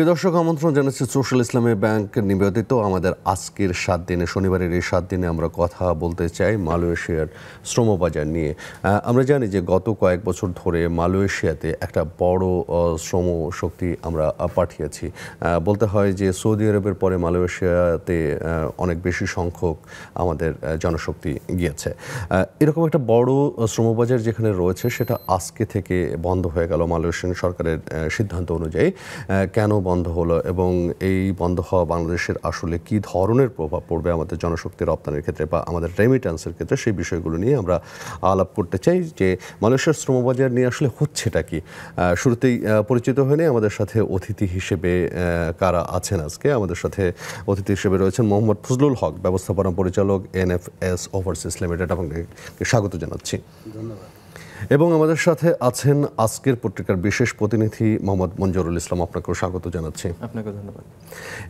প্রিয় দর্শক আমন্ত্রণ জানাচ্ছি সোশ্যাল ইসলামী ব্যাংক নিবেদিত আমাদের আজকের সাত দিনে শনিবারের এই সাত দিনে আমরা কথা বলতে চাই মালয়েশিয়ার শ্রমবাজার নিয়ে আমরা জানি যে গত কয়েক বছর ধরে মালয়েশিয়াতে একটা বড় শ্রম শক্তি আমরা পাঠিয়েছি বলতে হয় যে সৌদি আরবের পরে মালয়েশিয়াতে অনেক বেশি সংখ্যক আমাদের জনশক্তি গিয়েছে এরকম একটা বড় শ্রমবাজার যেখানে রয়েছে সেটা আজকে থেকে বন্ধ হয়ে গেল মালয়েশিয়ান সরকারের সিদ্ধান্ত অনুযায়ী কেন বন্ধ হলো এবং এই বন্ধ হওয়া বাংলাদেশের আসলে কি ধরনের প্রভাব পড়বে আমাদের জনশক্তি রপ্তানির ক্ষেত্রে বা আমাদের রেমিট্যান্সের ক্ষেত্রে সেই বিষয়গুলো নিয়ে আমরা আলাপ করতে চাই যে মানুষের শ্রমবাজার নিয়ে আসলে হচ্ছেটা কি শুরুতেই পরিচিত হয়নি আমাদের সাথে অতিথি হিসেবে কারা আছেন আজকে আমাদের সাথে অতিথি হিসেবে রয়েছেন মোহাম্মদ ফজলুল হক ব্যবস্থাপনা পরিচালক এনএফএস ওভারসিস লিমিটেড আপনাকে স্বাগত জানাচ্ছি ধন্যবাদ এবং আমাদের সাথে আছেন আজকের পত্রিকার বিশেষ প্রতিনিধি মোহাম্মদ মঞ্জুরুল ইসলাম আপনাকেও স্বাগত জানাচ্ছি আপনাকে ধন্যবাদ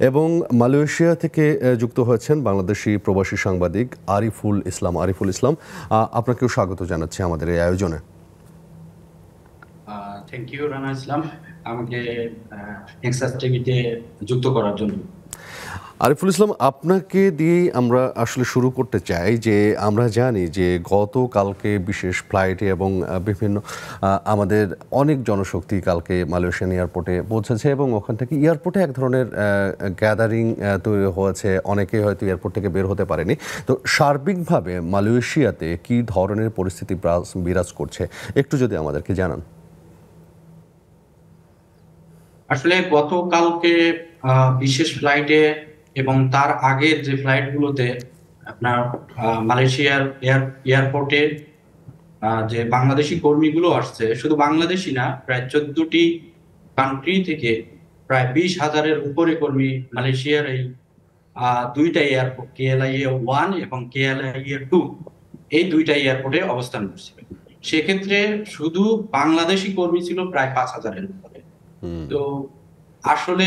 এবং মালয়েশিয়া থেকে যুক্ত হয়েছেন বাংলাদেশি প্রবাসী সাংবাদিক আরিফুল ইসলাম আরিফুল ইসলাম আপনাকেও স্বাগত জানাচ্ছি আমাদের এই আয়োজনে থ্যাংক ইউ রানা ইসলাম আমাকে যুক্ত করার জন্য আরিফুল ইসলাম আপনাকে দিয়ে আমরা আসলে শুরু করতে চাই যে আমরা জানি যে গতকালকে বিশেষ ফ্লাইটে এবং বিভিন্ন আমাদের অনেক জনশক্তি কালকে মালয়েশিয়ান এয়ারপোর্টে পৌঁছেছে এবং ওখান থেকে এয়ারপোর্টে এক ধরনের গ্যাদারিং তৈরি হয়েছে অনেকে হয়তো এয়ারপোর্ট থেকে বের হতে পারেনি তো সার্বিকভাবে মালয়েশিয়াতে কি ধরনের পরিস্থিতি বিরাজ করছে একটু যদি আমাদেরকে জানান আসলে গতকালকে বিশেষ ফ্লাইটে এবং তার আগের যে ফ্লাইটগুলোতে আপনার মালয়েশিয়ার এয়ার এয়ারপোর্টে যে বাংলাদেশি কর্মীগুলো আসছে শুধু বাংলাদেশি না প্রায় চোদ্দটি কান্ট্রি থেকে প্রায় বিশ হাজারের উপরে কর্মী মালয়েশিয়ার এই দুইটা এয়ারপোর্ট কেএলআই এ ওয়ান এবং কেএলআই এ টু এই দুইটা এয়ারপোর্টে অবস্থান করছিল সেক্ষেত্রে শুধু বাংলাদেশি কর্মী ছিল প্রায় পাঁচ হাজারের উপরে তো আসলে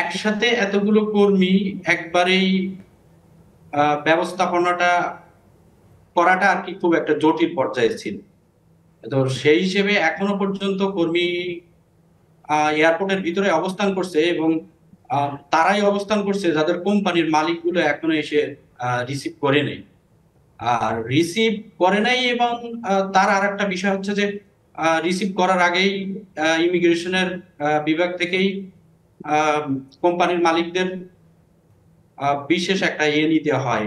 একসাথে এতগুলো কর্মী একবারেই ব্যবস্থাপনাটা করাটা আর কি খুব একটা জটিল পর্যায়ে ছিল তো সেই হিসেবে এখনো পর্যন্ত কর্মী এয়ারপোর্টের ভিতরে অবস্থান করছে এবং তারাই অবস্থান করছে যাদের কোম্পানির মালিকগুলো এখনো এসে রিসিভ করে নেই আর রিসিভ করে নাই এবং তার আর একটা বিষয় হচ্ছে যে রিসিভ করার আগেই ইমিগ্রেশনের বিভাগ থেকেই কোম্পানির মালিকদের বিশেষ একটা ইয়ে নিতে হয়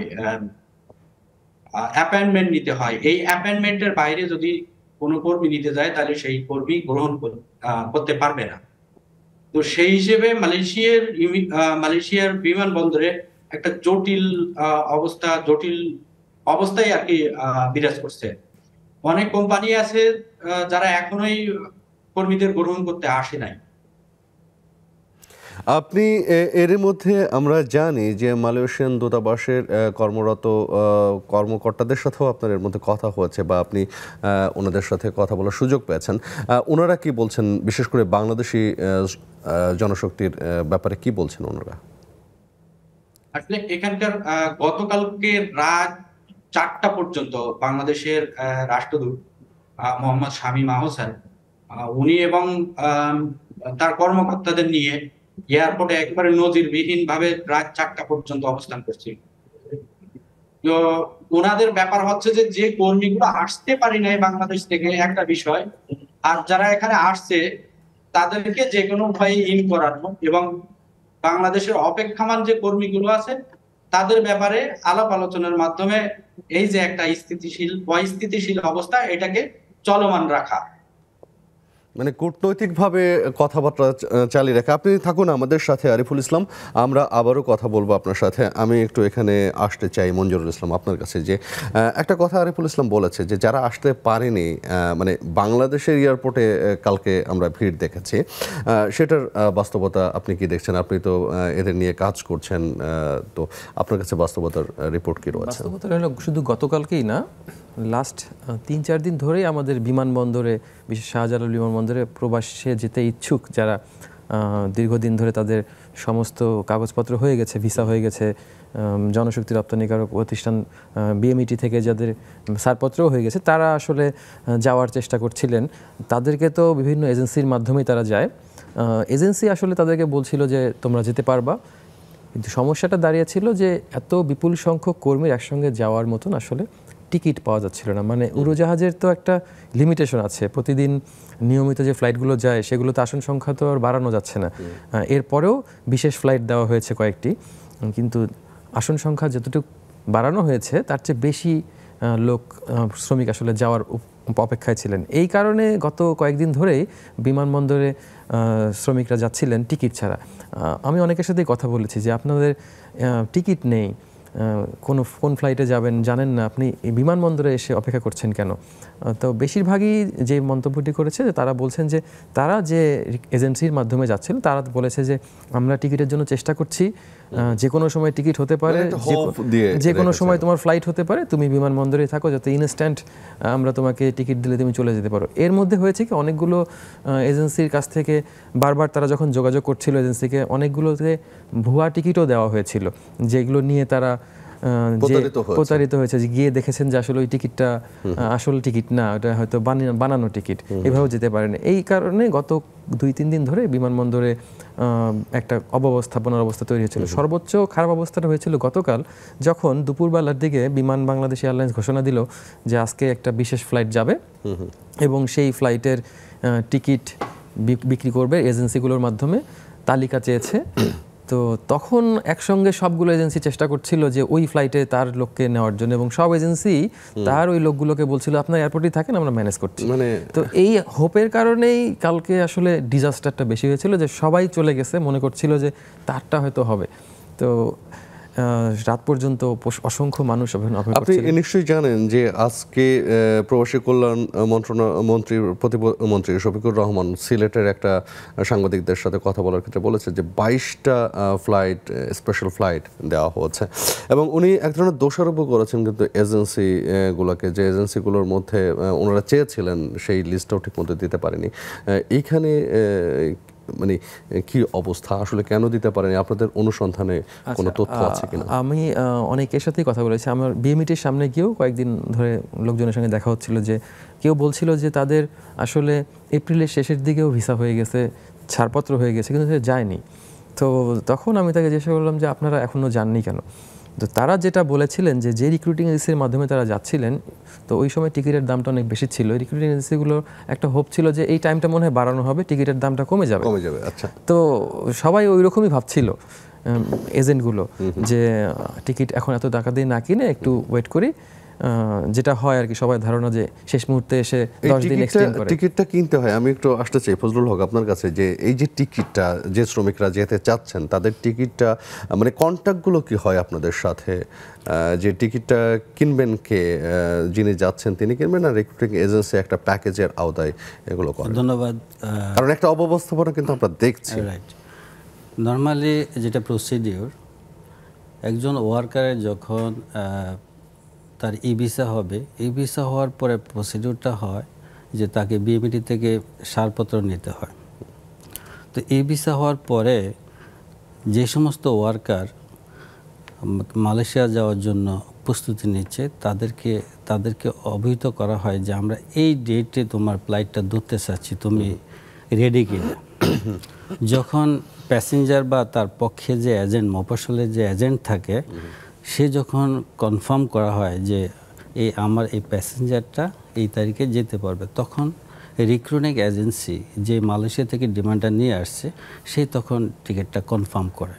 অ্যাপয়েন্টমেন্ট নিতে হয় এই অ্যাপয়েন্টমেন্টের বাইরে যদি কোনো কর্মী নিতে যায় তাহলে সেই কর্মী গ্রহণ করতে পারবে না তো সেই হিসেবে মালয়েশিয়ার মালয়েশিয়ার বিমানবন্দরে একটা জটিল অবস্থা জটিল অবস্থায় আর কি বিরাজ করছে অনেক কোম্পানি আছে যারা এখনোই কর্মীদের গ্রহণ করতে আসে নাই আপনি এর মধ্যে আমরা জানি যে মালয়েশিয়ান দূতাবাসের কর্মরত কর্মকর্তাদের সাথেও আপনার এর মধ্যে কথা হয়েছে বা আপনি ওনাদের সাথে কথা বলার সুযোগ পেয়েছেন ওনারা কি বলছেন বিশেষ করে বাংলাদেশি জনশক্তির ব্যাপারে কি বলছেন ওনারা আসলে এখানকার গতকালকে রাত চারটা পর্যন্ত বাংলাদেশের রাষ্ট্রদূত মোহাম্মদ শামীম আহসান উনি এবং তার কর্মকর্তাদের নিয়ে এয়ারপোর্টে একবারে নজির বিহীন ভাবে রাত চারটা পর্যন্ত অবস্থান করছি তো ওনাদের ব্যাপার হচ্ছে যে যে কর্মীগুলো আসতে পারি নাই বাংলাদেশ থেকে একটা বিষয় আর যারা এখানে আসছে তাদেরকে যে কোনো উপায়ে ইন করানো এবং বাংলাদেশের অপেক্ষামান যে কর্মীগুলো আছে তাদের ব্যাপারে আলাপ আলোচনার মাধ্যমে এই যে একটা স্থিতিশীল অস্থিতিশীল অবস্থা এটাকে চলমান রাখা মানে কূটনৈতিকভাবে কথাবার্তা চালিয়ে রাখে আপনি থাকুন আমাদের সাথে আরিফুল ইসলাম আমরা আবারও কথা বলবো আপনার সাথে আমি একটু এখানে আসতে চাই মঞ্জুরুল ইসলাম আপনার কাছে যে একটা কথা আরিফুল ইসলাম বলেছে যে যারা আসতে পারেনি মানে বাংলাদেশের এয়ারপোর্টে কালকে আমরা ভিড় দেখেছি সেটার বাস্তবতা আপনি কি দেখছেন আপনি তো এদের নিয়ে কাজ করছেন তো আপনার কাছে বাস্তবতার রিপোর্ট কী রয়েছে বাস্তবতা শুধু গতকালকেই না লাস্ট তিন চার দিন ধরেই আমাদের বিমানবন্দরে বিশেষ শাহজালাল বিমানবন্দরে প্রবাসে যেতে ইচ্ছুক যারা দীর্ঘদিন ধরে তাদের সমস্ত কাগজপত্র হয়ে গেছে ভিসা হয়ে গেছে জনশক্তি রপ্তানিকারক প্রতিষ্ঠান বিএমইটি e থেকে যাদের ছাড়পত্রও হয়ে গেছে তারা আসলে যাওয়ার চেষ্টা করছিলেন তাদেরকে তো বিভিন্ন এজেন্সির মাধ্যমেই তারা যায় এজেন্সি আসলে তাদেরকে বলছিল যে তোমরা যেতে পারবা কিন্তু সমস্যাটা দাঁড়িয়েছিল যে এত বিপুল সংখ্যক কর্মীর একসঙ্গে যাওয়ার মতন আসলে টিকিট পাওয়া যাচ্ছিল না মানে উড়োজাহাজের তো একটা লিমিটেশন আছে প্রতিদিন নিয়মিত যে ফ্লাইটগুলো যায় সেগুলোতে আসন সংখ্যা তো আর বাড়ানো যাচ্ছে না এরপরেও বিশেষ ফ্লাইট দেওয়া হয়েছে কয়েকটি কিন্তু আসন সংখ্যা যতটুকু বাড়ানো হয়েছে তার চেয়ে বেশি লোক শ্রমিক আসলে যাওয়ার অপেক্ষায় ছিলেন এই কারণে গত কয়েকদিন ধরেই বিমানবন্দরে শ্রমিকরা যাচ্ছিলেন টিকিট ছাড়া আমি অনেকের সাথেই কথা বলেছি যে আপনাদের টিকিট নেই কোন কোন ফ্লাইটে যাবেন জানেন না আপনি বিমানবন্দরে এসে অপেক্ষা করছেন কেন তো বেশিরভাগই যে মন্তব্যটি করেছে যে তারা বলছেন যে তারা যে এজেন্সির মাধ্যমে যাচ্ছিল তারা বলেছে যে আমরা টিকিটের জন্য চেষ্টা করছি যে কোনো সময় টিকিট হতে পারে মানে যে কোনো সময় তোমার ফ্লাইট হতে পারে তুমি বিমানবন্দরে থাকো যাতে ইনস্ট্যান্ট আমরা তোমাকে টিকিট দিলে তুমি চলে যেতে পারো এর মধ্যে হয়েছে কি অনেকগুলো এজেন্সির কাছ থেকে বারবার তারা যখন যোগাযোগ করছিল এজেন্সিকে অনেকগুলোতে ভুয়া টিকিটও দেওয়া হয়েছিল যেগুলো নিয়ে তারা যে প্রতারিত হয়েছে যে গিয়ে দেখেছেন যে আসলে ওই টিকিটটা আসল টিকিট না ওটা হয়তো বানানো টিকিট এভাবে যেতে পারেন এই কারণে গত দুই তিন দিন ধরে বিমানবন্দরে একটা অব্যবস্থাপনার অবস্থা তৈরি হয়েছিল সর্বোচ্চ খারাপ অবস্থাটা হয়েছিল গতকাল যখন দুপুরবেলার দিকে বিমান বাংলাদেশ এয়ারলাইন্স ঘোষণা দিল যে আজকে একটা বিশেষ ফ্লাইট যাবে এবং সেই ফ্লাইটের টিকিট বিক্রি করবে এজেন্সিগুলোর মাধ্যমে তালিকা চেয়েছে তো তখন একসঙ্গে সবগুলো এজেন্সি চেষ্টা করছিল যে ওই ফ্লাইটে তার লোককে নেওয়ার জন্য এবং সব এজেন্সি তার ওই লোকগুলোকে বলছিল আপনার এয়ারপোর্টেই থাকেন আমরা ম্যানেজ করছি মানে তো এই হোপের কারণেই কালকে আসলে ডিজাস্টারটা বেশি হয়েছিল যে সবাই চলে গেছে মনে করছিল যে তারটা হয়তো হবে তো রাত পর্যন্ত অসংখ্য মানুষ আপনি নিশ্চয়ই জানেন যে আজকে প্রবাসী কল্যাণ মন্ত্রণা মন্ত্রী প্রতিমন্ত্রী শফিকুর রহমান সিলেটের একটা সাংবাদিকদের সাথে কথা বলার ক্ষেত্রে বলেছে যে বাইশটা ফ্লাইট স্পেশাল ফ্লাইট দেওয়া হয়েছে এবং উনি এক ধরনের দোষারোপও করেছেন কিন্তু এজেন্সিগুলোকে যে এজেন্সিগুলোর মধ্যে ওনারা চেয়েছিলেন সেই লিস্টটাও মধ্যে দিতে পারেনি এইখানে মানে কি অবস্থা আসলে কেন দিতে পারেনি আপনাদের অনুসন্ধানে আচ্ছা, কোনো তথ্য আছে কিনা আমি অনেকের সাথেই কথা বলেছি আমার বিএমিটির সামনে গিয়েও কয়েকদিন ধরে লোকজনের সঙ্গে দেখা হচ্ছিল যে কেউ বলছিল যে তাদের আসলে এপ্রিলের শেষের দিকেও ভিসা হয়ে গেছে ছাড়পত্র হয়ে গেছে কিন্তু সে যায়নি তো তখন আমি তাকে জিজ্ঞাসা করলাম যে আপনারা এখনও যাননি কেন তো তারা যেটা বলেছিলেন যে যে রিক্রুটিং এজেন্সির মাধ্যমে তারা যাচ্ছিলেন তো ওই সময় টিকিটের দামটা অনেক বেশি ছিল রিক্রুটিং এজেন্সিগুলো একটা হোপ ছিল যে এই টাইমটা মনে হয় বাড়ানো হবে টিকিটের দামটা কমে যাবে কমে যাবে আচ্ছা তো সবাই ওই রকমই ভাবছিল এজেন্টগুলো যে টিকিট এখন এত টাকা দিয়ে না কিনে একটু ওয়েট করি যেটা হয় আর কি সবাই ধারণা যে শেষ মুহূর্তে এসে দশ দিন এক্সটেন্ড করে টিকিটটা কিনতে হয় আমি একটু আসতে চাই ফজলুল হক আপনার কাছে যে এই যে টিকিটটা যে শ্রমিকরা যেতে চাচ্ছেন তাদের টিকিটটা মানে কন্ট্যাক্টগুলো কি হয় আপনাদের সাথে যে টিকিটটা কিনবেন কে যিনি যাচ্ছেন তিনি কিনবেন আর রিক্রুটিং এজেন্সি একটা প্যাকেজের আওতায় এগুলো করেন ধন্যবাদ কারণ একটা অব্যবস্থাপনা কিন্তু আমরা দেখছি রাইট নর্মালি যেটা প্রসিডিওর একজন ওয়ার্কারের যখন তার ই হবে ইবিসা হওয়ার পরে প্রসিডিউরটা হয় যে তাকে বিএমিটি থেকে সারপত্র নিতে হয় তো ই হওয়ার পরে যে সমস্ত ওয়ার্কার মালয়েশিয়া যাওয়ার জন্য প্রস্তুতি নিচ্ছে তাদেরকে তাদেরকে অবহিত করা হয় যে আমরা এই ডেটে তোমার ফ্লাইটটা ধরতে চাচ্ছি তুমি রেডি কিনা যখন প্যাসেঞ্জার বা তার পক্ষে যে এজেন্ট মফসলের যে এজেন্ট থাকে সে যখন কনফার্ম করা হয় যে এই আমার এই প্যাসেঞ্জারটা এই তারিখে যেতে পারবে তখন রিক্রুটিং এজেন্সি যে মালয়েশিয়া থেকে ডিমান্ডটা নিয়ে আসছে সে তখন টিকিটটা কনফার্ম করে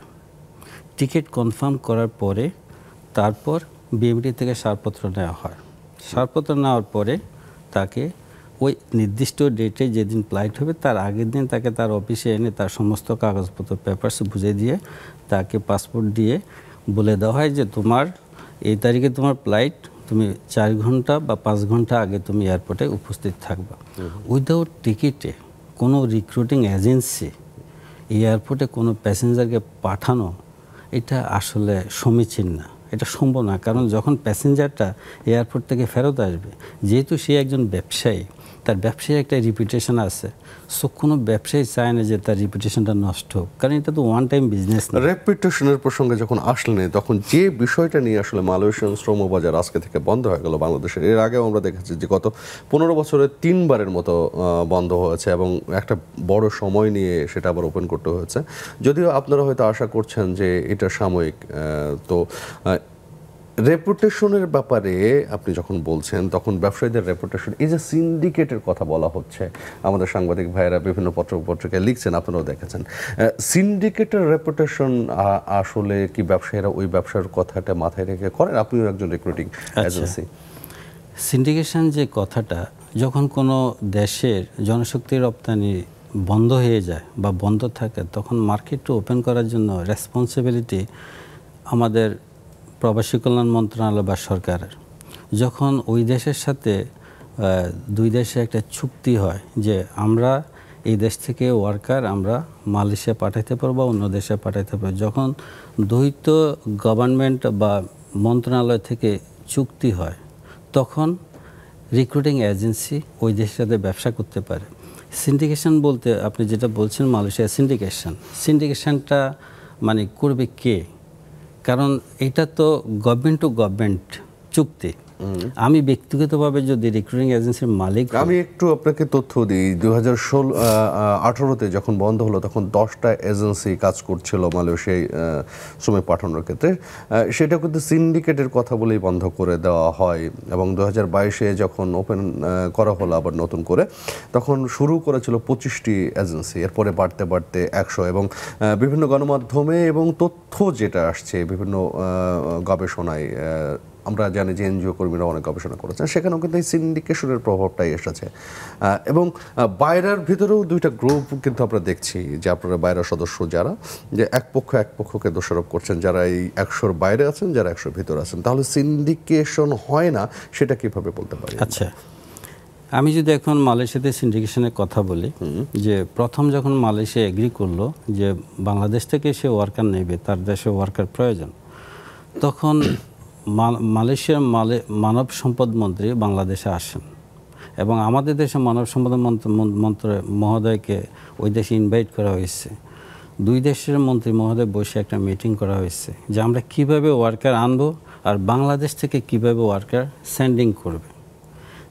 টিকিট কনফার্ম করার পরে তারপর বিএমডি থেকে সারপত্র নেওয়া হয় সারপত্র নেওয়ার পরে তাকে ওই নির্দিষ্ট ডেটে যেদিন ফ্লাইট হবে তার আগের দিন তাকে তার অফিসে এনে তার সমস্ত কাগজপত্র পেপারস বুঝে দিয়ে তাকে পাসপোর্ট দিয়ে বলে দেওয়া হয় যে তোমার এই তারিখে তোমার ফ্লাইট তুমি চার ঘন্টা বা পাঁচ ঘন্টা আগে তুমি এয়ারপোর্টে উপস্থিত থাকবা উইদাউট টিকিটে কোনো রিক্রুটিং এজেন্সি এয়ারপোর্টে কোনো প্যাসেঞ্জারকে পাঠানো এটা আসলে সমীচীন না এটা সম্ভব না কারণ যখন প্যাসেঞ্জারটা এয়ারপোর্ট থেকে ফেরত আসবে যেহেতু সে একজন ব্যবসায়ী তার ব্যবসায় একটা রিপুটেশন আছে সো কোনো ব্যবসায়ী চায় না যে তার রিপুটেশনটা নষ্ট হোক কারণ এটা তো ওয়ান টাইম বিজনেস না রেপুটেশনের প্রসঙ্গে যখন আসলেন তখন যে বিষয়টা নিয়ে আসলে মালয়েশিয়ান শ্রম বাজার আজকে থেকে বন্ধ হয়ে গেল বাংলাদেশের এর আগেও আমরা দেখেছি যে গত পনেরো বছরে তিনবারের মতো বন্ধ হয়েছে এবং একটা বড় সময় নিয়ে সেটা আবার ওপেন করতে হয়েছে যদিও আপনারা হয়তো আশা করছেন যে এটা সাময়িক তো রেপুটেশনের ব্যাপারে আপনি যখন বলছেন তখন ব্যবসায়ীদের রেপুটেশন এই যে সিন্ডিকেটের কথা বলা হচ্ছে আমাদের সাংবাদিক ভাইয়েরা বিভিন্ন পত্র পত্রিকায় লিখছেন আপনারাও দেখেছেন সিন্ডিকেটের রেপুটেশন আসলে কি ব্যবসায়ীরা ওই ব্যবসার কথাটা মাথায় রেখে করেন আপনিও একজন রিক্রুটিং এজেন্সি সিন্ডিকেশন যে কথাটা যখন কোনো দেশের জনশক্তি রপ্তানি বন্ধ হয়ে যায় বা বন্ধ থাকে তখন মার্কেটটা ওপেন করার জন্য রেসপন্সিবিলিটি আমাদের প্রবাসী কল্যাণ মন্ত্রণালয় বা সরকারের যখন ওই দেশের সাথে দুই দেশে একটা চুক্তি হয় যে আমরা এই দেশ থেকে ওয়ার্কার আমরা মালয়েশিয়া পাঠাইতে পারবো বা অন্য দেশে পাঠাইতে পারবো যখন দ্বৈত গভর্নমেন্ট বা মন্ত্রণালয় থেকে চুক্তি হয় তখন রিক্রুটিং এজেন্সি ওই দেশের সাথে ব্যবসা করতে পারে সিন্ডিকেশন বলতে আপনি যেটা বলছেন মালয়েশিয়া সিন্ডিকেশন সিন্ডিকেশনটা মানে করবে কে কারণ এটা তো গভর্নমেন্ট টু গভর্নমেন্ট চুক্তি আমি ব্যক্তিগতভাবে যদি রিক্রুটিং এজেন্সির মালিক আমি একটু আপনাকে তথ্য দিই দু হাজার ষোলো আঠারোতে যখন বন্ধ হলো তখন দশটা এজেন্সি কাজ করছিল মালয়েশিয়ায় শ্রমিক পাঠানোর ক্ষেত্রে সেটা কিন্তু সিন্ডিকেটের কথা বলেই বন্ধ করে দেওয়া হয় এবং দু হাজার বাইশে যখন ওপেন করা হলো আবার নতুন করে তখন শুরু করেছিল পঁচিশটি এজেন্সি এরপরে বাড়তে বাড়তে একশো এবং বিভিন্ন গণমাধ্যমে এবং তথ্য যেটা আসছে বিভিন্ন গবেষণায় আমরা জানি যে এনজিও কর্মীরা অনেক গবেষণা করেছেন সেখানেও কিন্তু এই সিন্ডিকেশনের প্রভাবটাই এসেছে এবং বাইরের ভিতরেও দুইটা গ্রুপ কিন্তু আমরা দেখছি যে আপনারা বাইরের সদস্য যারা যে এক পক্ষ এক পক্ষকে দোষারোপ করছেন যারা এই একশোর বাইরে আছেন যারা একশোর ভিতরে আছেন তাহলে সিন্ডিকেশন হয় না সেটা কিভাবে বলতে পারি আচ্ছা আমি যদি এখন মালয়েশিয়াতে সিন্ডিকেশনের কথা বলি যে প্রথম যখন মালয়েশিয়া এগ্রি করলো যে বাংলাদেশ থেকে সে ওয়ার্কার নেবে তার দেশে ওয়ার্কার প্রয়োজন তখন মালয়েশিয়ার মালে মানব সম্পদ মন্ত্রী বাংলাদেশে আসেন এবং আমাদের দেশে মানব সম্পদ মন্ত্র মহোদয়কে ওই দেশে ইনভাইট করা হয়েছে দুই দেশের মন্ত্রী মহোদয় বসে একটা মিটিং করা হয়েছে যে আমরা কিভাবে ওয়ার্কার আনবো আর বাংলাদেশ থেকে কিভাবে ওয়ার্কার সেন্ডিং করবে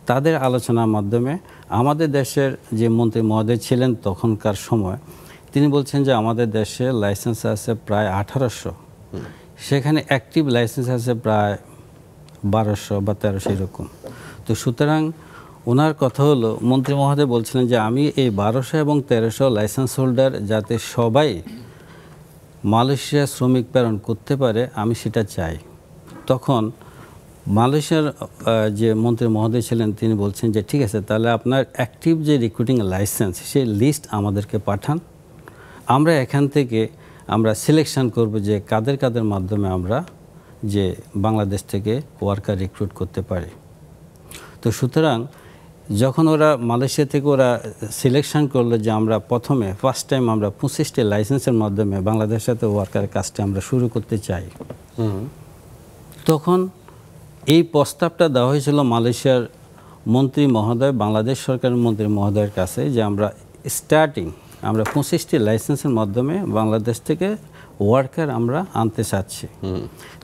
তাদের আলোচনার মাধ্যমে আমাদের দেশের যে মন্ত্রী মহোদয় ছিলেন তখনকার সময় তিনি বলছেন যে আমাদের দেশে লাইসেন্স আছে প্রায় আঠারোশো সেখানে অ্যাক্টিভ লাইসেন্স আছে প্রায় বারোশো বা তেরোশো এরকম তো সুতরাং ওনার কথা হলো মন্ত্রী মহোদয় বলছিলেন যে আমি এই বারোশো এবং তেরোশো লাইসেন্স হোল্ডার যাতে সবাই মালয়েশিয়া শ্রমিক প্রেরণ করতে পারে আমি সেটা চাই তখন মালয়েশিয়ার যে মন্ত্রী মহোদয় ছিলেন তিনি বলছেন যে ঠিক আছে তাহলে আপনার অ্যাক্টিভ যে রিক্রুটিং লাইসেন্স সেই লিস্ট আমাদেরকে পাঠান আমরা এখান থেকে আমরা সিলেকশন করব যে কাদের কাদের মাধ্যমে আমরা যে বাংলাদেশ থেকে ওয়ার্কার রিক্রুট করতে পারি তো সুতরাং যখন ওরা মালয়েশিয়া থেকে ওরা সিলেকশন করলো যে আমরা প্রথমে ফার্স্ট টাইম আমরা পঁচিশটি লাইসেন্সের মাধ্যমে বাংলাদেশের সাথে ওয়ার্কারের কাজটা আমরা শুরু করতে চাই তখন এই প্রস্তাবটা দেওয়া হয়েছিল মালয়েশিয়ার মন্ত্রী মহোদয় বাংলাদেশ সরকারের মন্ত্রী মহোদয়ের কাছে যে আমরা স্টার্টিং আমরা পঁচিশটি লাইসেন্সের মাধ্যমে বাংলাদেশ থেকে ওয়ার্কার আমরা আনতে চাচ্ছি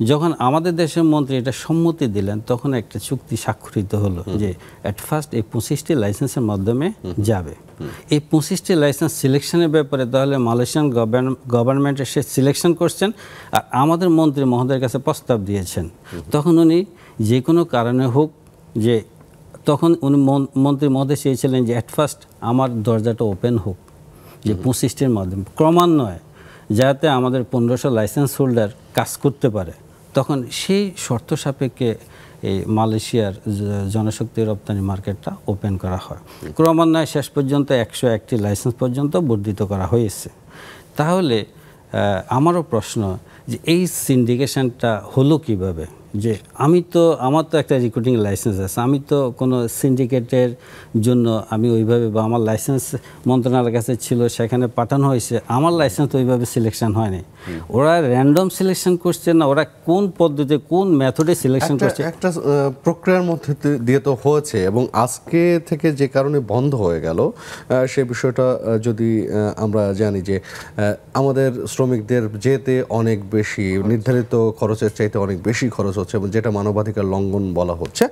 যখন আমাদের দেশের মন্ত্রী এটা সম্মতি দিলেন তখন একটা চুক্তি স্বাক্ষরিত হলো যে অ্যাট ফার্স্ট এই পঁচিশটি লাইসেন্সের মাধ্যমে যাবে এই পঁচিশটি লাইসেন্স সিলেকশনের ব্যাপারে তাহলে মালয়েশিয়ান গভর্নমেন্টের সে সিলেকশন করছেন আর আমাদের মন্ত্রী মহোদয়ের কাছে প্রস্তাব দিয়েছেন তখন উনি যে কোনো কারণে হোক যে তখন উনি মন্ত্রী মহোদয় চেয়েছিলেন যে অ্যাট ফার্স্ট আমার দরজাটা ওপেন হোক যে পঁচিশটির মাধ্যমে ক্রমান্বয়ে যাতে আমাদের পনেরোশো লাইসেন্স হোল্ডার কাজ করতে পারে তখন সেই শর্ত সাপেক্ষে এই মালয়েশিয়ার জনশক্তি রপ্তানি মার্কেটটা ওপেন করা হয় ক্রমান্বয়ে শেষ পর্যন্ত একশো একটি লাইসেন্স পর্যন্ত বর্ধিত করা হয়েছে তাহলে আমারও প্রশ্ন যে এই সিন্ডিকেশনটা হলো কিভাবে যে আমি তো আমার তো একটা রিক্রুটিং লাইসেন্স আছে আমি তো কোনো সিন্ডিকেটের জন্য আমি ওইভাবে বা আমার লাইসেন্স মন্ত্রণালয়ের কাছে ছিল সেখানে পাঠানো হয়েছে আমার লাইসেন্স ওইভাবে সিলেকশন হয়নি ওরা র্যান্ডম সিলেকশন করছে না ওরা কোন পদ্ধতিতে কোন মেথডে সিলেকশন করছে একটা প্রক্রিয়ার মধ্যে দিয়ে তো হয়েছে এবং আজকে থেকে যে কারণে বন্ধ হয়ে গেল সে বিষয়টা যদি আমরা জানি যে আমাদের শ্রমিকদের যেতে অনেক বেশি নির্ধারিত খরচের চাইতে অনেক বেশি খরচ হচ্ছে এবং যেটা মানবাধিকার লঙ্ঘন বলা হচ্ছে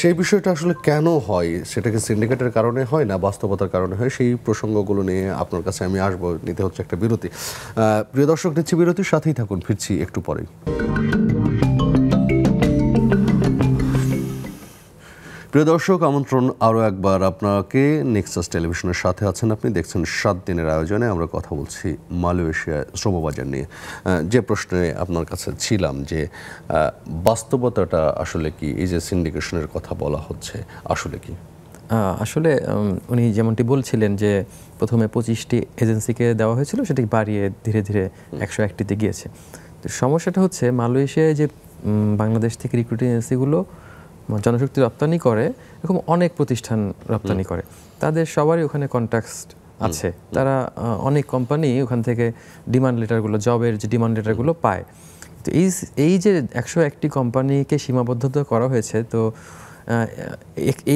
সেই বিষয়টা আসলে কেন হয় সেটাকে সিন্ডিকেটের কারণে হয় না বাস্তবতার কারণে হয় সেই প্রসঙ্গগুলো নিয়ে আপনার কাছে আমি আসবো নিতে হচ্ছে একটা বিরতি প্রিয় দর্শক নিচ্ছি বিরতির সাথেই থাকুন ফিরছি একটু পরেই প্রিয় দর্শক আমন্ত্রণ আরও একবার আপনাকে নেক্সাস টেলিভিশনের সাথে আছেন আপনি দেখছেন সাত দিনের আয়োজনে আমরা কথা বলছি মালয়েশিয়া শ্রমবাজার নিয়ে যে প্রশ্নে আপনার কাছে ছিলাম যে বাস্তবতাটা আসলে কি এই যে সিন্ডিকেশনের কথা বলা হচ্ছে আসলে কি আসলে উনি যেমনটি বলছিলেন যে প্রথমে পঁচিশটি এজেন্সিকে দেওয়া হয়েছিল সেটি বাড়িয়ে ধীরে ধীরে একশো একটিতে গিয়েছে তো সমস্যাটা হচ্ছে মালয়েশিয়ায় যে বাংলাদেশ থেকে রিক্রুটিং এজেন্সিগুলো জনশক্তি রপ্তানি করে এরকম অনেক প্রতিষ্ঠান রপ্তানি করে তাদের সবারই ওখানে কন্ট্যাক্ট আছে তারা অনেক কোম্পানি ওখান থেকে ডিমান্ড লেটারগুলো জবের যে ডিমান্ড লেটারগুলো পায় তো এই এই যে একশো একটি কোম্পানিকে সীমাবদ্ধতা করা হয়েছে তো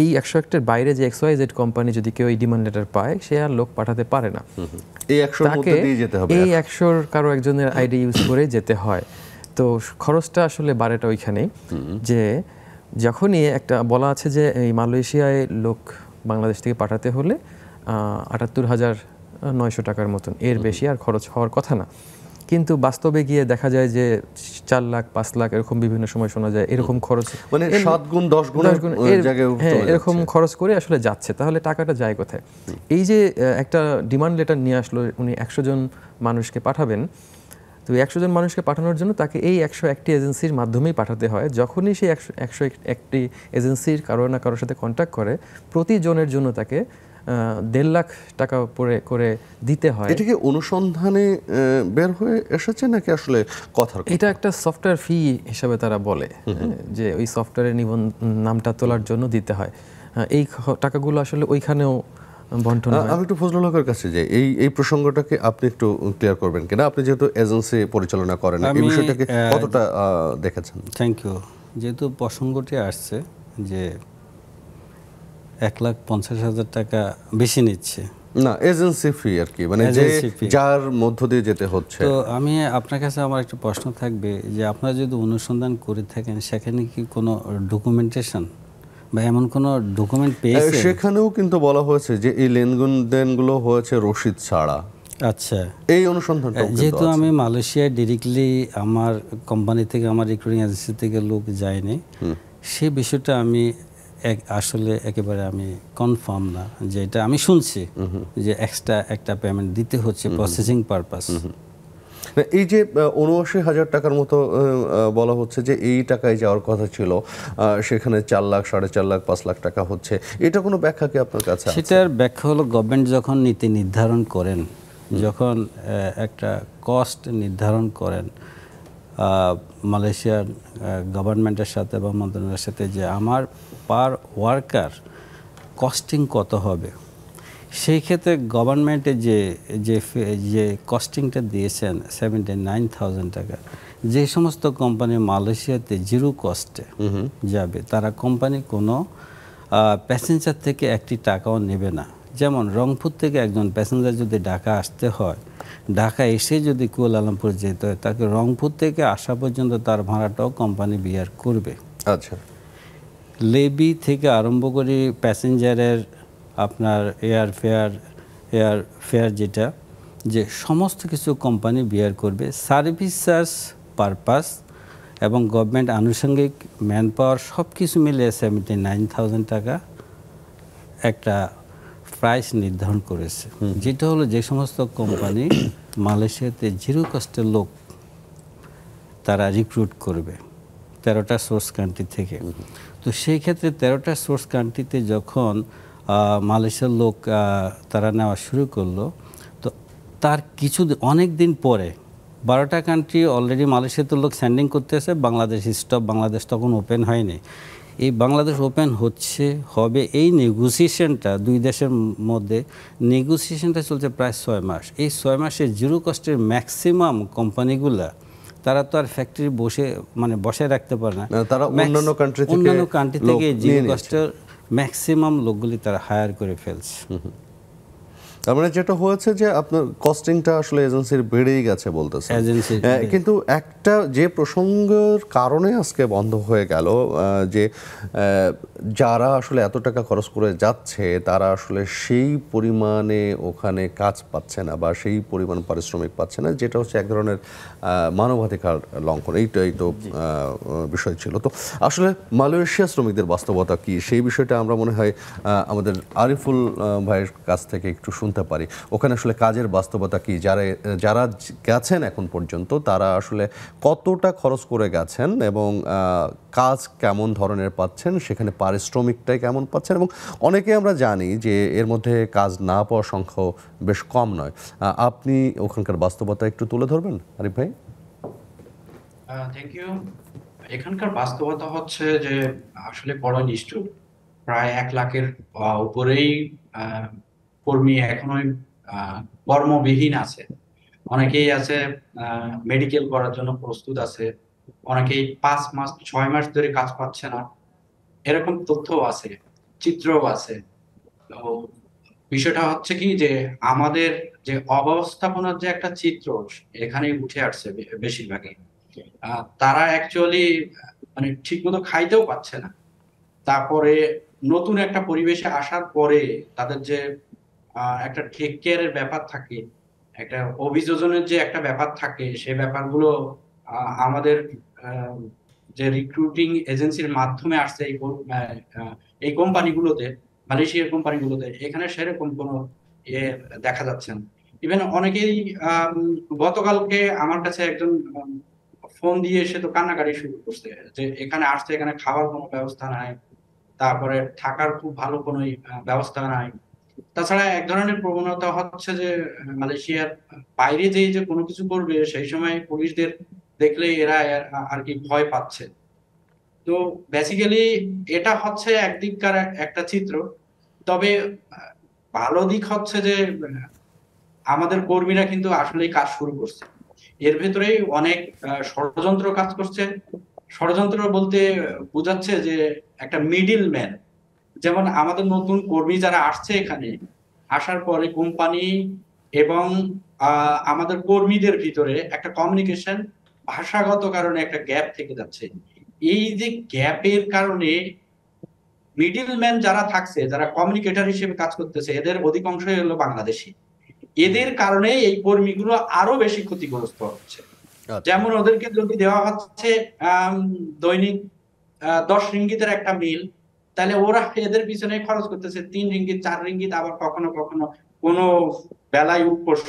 এই একশো একটার বাইরে যে এক্স ওয়াই জেড কোম্পানি যদি কেউ এই ডিমান্ড লেটার পায় সে আর লোক পাঠাতে পারে না এই একশো তাকে এই একশোর কারো একজনের আইডি ইউজ করে যেতে হয় তো খরচটা আসলে বারেটা ওইখানেই যে যখনই একটা বলা আছে যে এই মালয়েশিয়ায় লোক বাংলাদেশ থেকে পাঠাতে হলে আটাত্তর হাজার নয়শো টাকার মতন এর বেশি আর খরচ হওয়ার কথা না কিন্তু বাস্তবে গিয়ে দেখা যায় যে চার লাখ পাঁচ লাখ এরকম বিভিন্ন সময় শোনা যায় এরকম খরচ মানে সাত গুণ দশ গুণ দশ গুণ হ্যাঁ, এরকম খরচ করে আসলে যাচ্ছে তাহলে টাকাটা যায় কোথায় এই যে একটা ডিমান্ড লেটার নিয়ে আসলো উনি একশো জন মানুষকে পাঠাবেন তো একশো জন মানুষকে পাঠানোর জন্য তাকে এই একশো একটি এজেন্সির মাধ্যমেই পাঠাতে হয় যখনই সেই একশো একশো একটি এজেন্সির কারো না কারোর সাথে কন্ট্যাক্ট করে প্রতিজনের জন্য তাকে দেড় লাখ টাকা পরে করে দিতে হয় এটা কি অনুসন্ধানে বের হয়ে এসেছে নাকি আসলে কথা এটা একটা সফটওয়্যার ফি হিসাবে তারা বলে যে ওই সফটওয়্যারের নিবন্ধ নামটা তোলার জন্য দিতে হয় এই টাকাগুলো আসলে ওইখানেও বন্টন আমি একটু ফজলুল হকের কাছে যাই এই এই প্রসঙ্গটাকে আপনি একটু ক্লিয়ার করবেন কিনা আপনি যেহেতু এজেন্সি পরিচালনা করেন এই বিষয়টাকে কতটা দেখেছেন থ্যাংক ইউ যেহেতু প্রসঙ্গটি আসছে যে এক লাখ পঞ্চাশ হাজার টাকা বেশি নিচ্ছে না এজেন্সি ফি আর কি মানে যে যার মধ্য দিয়ে যেতে হচ্ছে তো আমি আপনার কাছে আমার একটা প্রশ্ন থাকবে যে আপনারা যদি অনুসন্ধান করে থাকেন সেখানে কি কোনো ডকুমেন্টেশন বা এমন কোনো ডকুমেন্ট পেয়েছে সেখানেও কিন্তু বলা হয়েছে যে এই লেনদেন দেনগুলো হয়েছে রসিদ ছাড়া আচ্ছা এই অনুসন্ধান যেহেতু আমি মালয়েশিয়ায় ডিরেক্টলি আমার কোম্পানি থেকে আমার রিক্রুটিং এজেন্সি থেকে লোক যায়নি সে বিষয়টা আমি এক আসলে একেবারে আমি কনফার্ম না যে এটা আমি শুনছি যে এক্সট্রা একটা পেমেন্ট দিতে হচ্ছে প্রসেসিং পারপাস মানে এই যে উনআশি হাজার টাকার মতো বলা হচ্ছে যে এই টাকায় যাওয়ার কথা ছিল সেখানে চার লাখ সাড়ে চার লাখ পাঁচ লাখ টাকা হচ্ছে এটা কোনো ব্যাখ্যা কি আপনার কাছে সেটার ব্যাখ্যা হলো গভর্নমেন্ট যখন নীতি নির্ধারণ করেন যখন একটা কস্ট নির্ধারণ করেন মালয়েশিয়ার গভর্নমেন্টের সাথে বা মন্ত্রণালয়ের সাথে যে আমার পার ওয়ার্কার কস্টিং কত হবে সেই ক্ষেত্রে গভর্নমেন্টে যে যে যে কস্টিংটা দিয়েছেন সেভেন্টি নাইন থাউজেন্ড টাকা যে সমস্ত কোম্পানি মালয়েশিয়াতে জিরো কস্টে যাবে তারা কোম্পানি কোনো প্যাসেঞ্জার থেকে একটি টাকাও নেবে না যেমন রংপুর থেকে একজন প্যাসেঞ্জার যদি ঢাকা আসতে হয় ঢাকা এসে যদি কুয়ালালামপুর যেতে হয় তাকে রংপুর থেকে আসা পর্যন্ত তার ভাড়াটাও কোম্পানি বিয়ার করবে আচ্ছা লেবি থেকে আরম্ভ করে প্যাসেঞ্জারের আপনার এয়ার ফেয়ার এয়ার ফেয়ার যেটা যে সমস্ত কিছু কোম্পানি বিয়ার করবে সার্ভিস চার্জ পারপাস এবং গভর্নমেন্ট আনুষঙ্গিক ম্যান পাওয়ার সব কিছু মিলে সেভেন্টি নাইন থাউজেন্ড টাকা একটা প্রাইস নির্ধারণ করেছে যেটা হলো যে সমস্ত কোম্পানি মালয়েশিয়াতে জিরো কস্টের লোক তারা রিক্রুট করবে তেরোটা সোর্স কান্ট্রি থেকে তো সেই ক্ষেত্রে তেরোটা সোর্স কান্ট্রিতে যখন মালয়েশিয়ার লোক তারা নেওয়া শুরু করলো তো তার কিছু অনেক দিন পরে বারোটা কান্ট্রি অলরেডি মালয়েশিয়াতে লোক স্যান্ডিং করতেছে বাংলাদেশ স্টপ বাংলাদেশ তখন ওপেন হয়নি এই বাংলাদেশ ওপেন হচ্ছে হবে এই নেগোসিয়েশনটা দুই দেশের মধ্যে নেগোসিয়েশনটা চলছে প্রায় ছয় মাস এই ছয় মাসে জিরো কস্টের ম্যাক্সিমাম কোম্পানিগুলা তারা তো আর ফ্যাক্টরি বসে মানে বসায় রাখতে পারে না মানে তারা অন্যান্য কান্ট্রি থেকে অন্যান্য কান্ট্রি থেকে জিরো কস্টের ম্যাক্সিমাম লোকগুলি তারা হায়ার করে ফেলছে তার মানে যেটা হয়েছে যে আপনার কস্টিংটা আসলে এজেন্সির বেড়েই গেছে বলতেছে কিন্তু একটা যে প্রসঙ্গের কারণে আজকে বন্ধ হয়ে গেল যে যারা আসলে এত টাকা খরচ করে যাচ্ছে তারা আসলে সেই পরিমাণে ওখানে কাজ পাচ্ছে না বা সেই পরিমাণ পারিশ্রমিক পাচ্ছে না যেটা হচ্ছে এক ধরনের মানবাধিকার লঙ্ঘন এইটাই তো বিষয় ছিল তো আসলে মালয়েশিয়া শ্রমিকদের বাস্তবতা কি সেই বিষয়টা আমরা মনে হয় আমাদের আরিফুল ভাইয়ের কাছ থেকে একটু শুনতে বলতে পারি ওখানে আসলে কাজের বাস্তবতা কি যারা যারা গেছেন এখন পর্যন্ত তারা আসলে কতটা খরচ করে গেছেন এবং কাজ কেমন ধরনের পাচ্ছেন সেখানে পারিশ্রমিকটাই কেমন পাচ্ছেন এবং অনেকে আমরা জানি যে এর মধ্যে কাজ না পাওয়ার সংখ্যাও বেশ কম নয় আপনি ওখানকার বাস্তবতা একটু তুলে ধরবেন আরিফ ভাই থ্যাংক ইউ এখানকার বাস্তবতা হচ্ছে যে আসলে করণীয় প্রায় এক লাখের উপরেই কর্মী এখনোই কর্মবিহীন আছে অনেকেই আছে মেডিকেল করার জন্য প্রস্তুত আছে অনেকেই পাঁচ মাস ছয় মাস ধরে কাজ পাচ্ছে না এরকম তথ্যও আছে চিত্রও আছে তো বিষয়টা হচ্ছে কি যে আমাদের যে অব্যবস্থাপনার যে একটা চিত্র এখানে উঠে আসছে বেশিরভাগই তারা অ্যাকচুয়ালি মানে ঠিকমতো খাইতেও পাচ্ছে না তারপরে নতুন একটা পরিবেশে আসার পরে তাদের যে একটা টেক কেয়ারের ব্যাপার থাকে একটা অভিযোজনের যে একটা ব্যাপার থাকে সে ব্যাপারগুলো আমাদের যে রিক্রুটিং এজেন্সির মাধ্যমে আসছে এই এই কোম্পানিগুলোতে মালয়েশিয়ার কোম্পানিগুলোতে এখানে সেরকম কোনো ইয়ে দেখা যাচ্ছে না ইভেন অনেকেই গতকালকে আমার কাছে একজন ফোন দিয়ে এসে তো কান্নাকাটি শুরু করছে যে এখানে আসছে এখানে খাওয়ার কোনো ব্যবস্থা নাই তারপরে থাকার খুব ভালো কোনো ব্যবস্থা নাই তাছাড়া এক ধরনের প্রবণতা হচ্ছে যে মালয়েশিয়ার বাইরে যেয়ে যে কোনো কিছু করবে সেই সময় পুলিশদের দেখলে এরা আর কি ভয় পাচ্ছে তো বেসিক্যালি এটা হচ্ছে একদিককার একটা চিত্র তবে ভালো দিক হচ্ছে যে আমাদের কর্মীরা কিন্তু আসলেই কাজ শুরু করছে এর ভেতরেই অনেক ষড়যন্ত্র কাজ করছে ষড়যন্ত্র বলতে বোঝাচ্ছে যে একটা মিডিল ম্যান যেমন আমাদের নতুন কর্মী যারা আসছে এখানে আসার পরে কোম্পানি এবং আমাদের কর্মীদের ভিতরে একটা কমিউনিকেশন ভাষাগত কারণে একটা গ্যাপ থেকে যাচ্ছে এই যে গ্যাপের কারণে মিডিলম্যান যারা থাকছে যারা কমিউনিকেটর হিসেবে কাজ করতেছে এদের অধিকাংশই হলো বাংলাদেশি এদের কারণে এই কর্মীগুলো আরো বেশি ক্ষতিগ্রস্ত হচ্ছে আচ্ছা। যেমন ওদেরকে যদি দেওয়া হচ্ছে দৈনিক দশ রিঙ্গিতের একটা মিল তাহলে ওরা এদের পিছনে খরচ করতেছে তিন রিঙ্গিত চার রিঙ্গিত আবার কখনো কখনো কোন বেলায় উপোস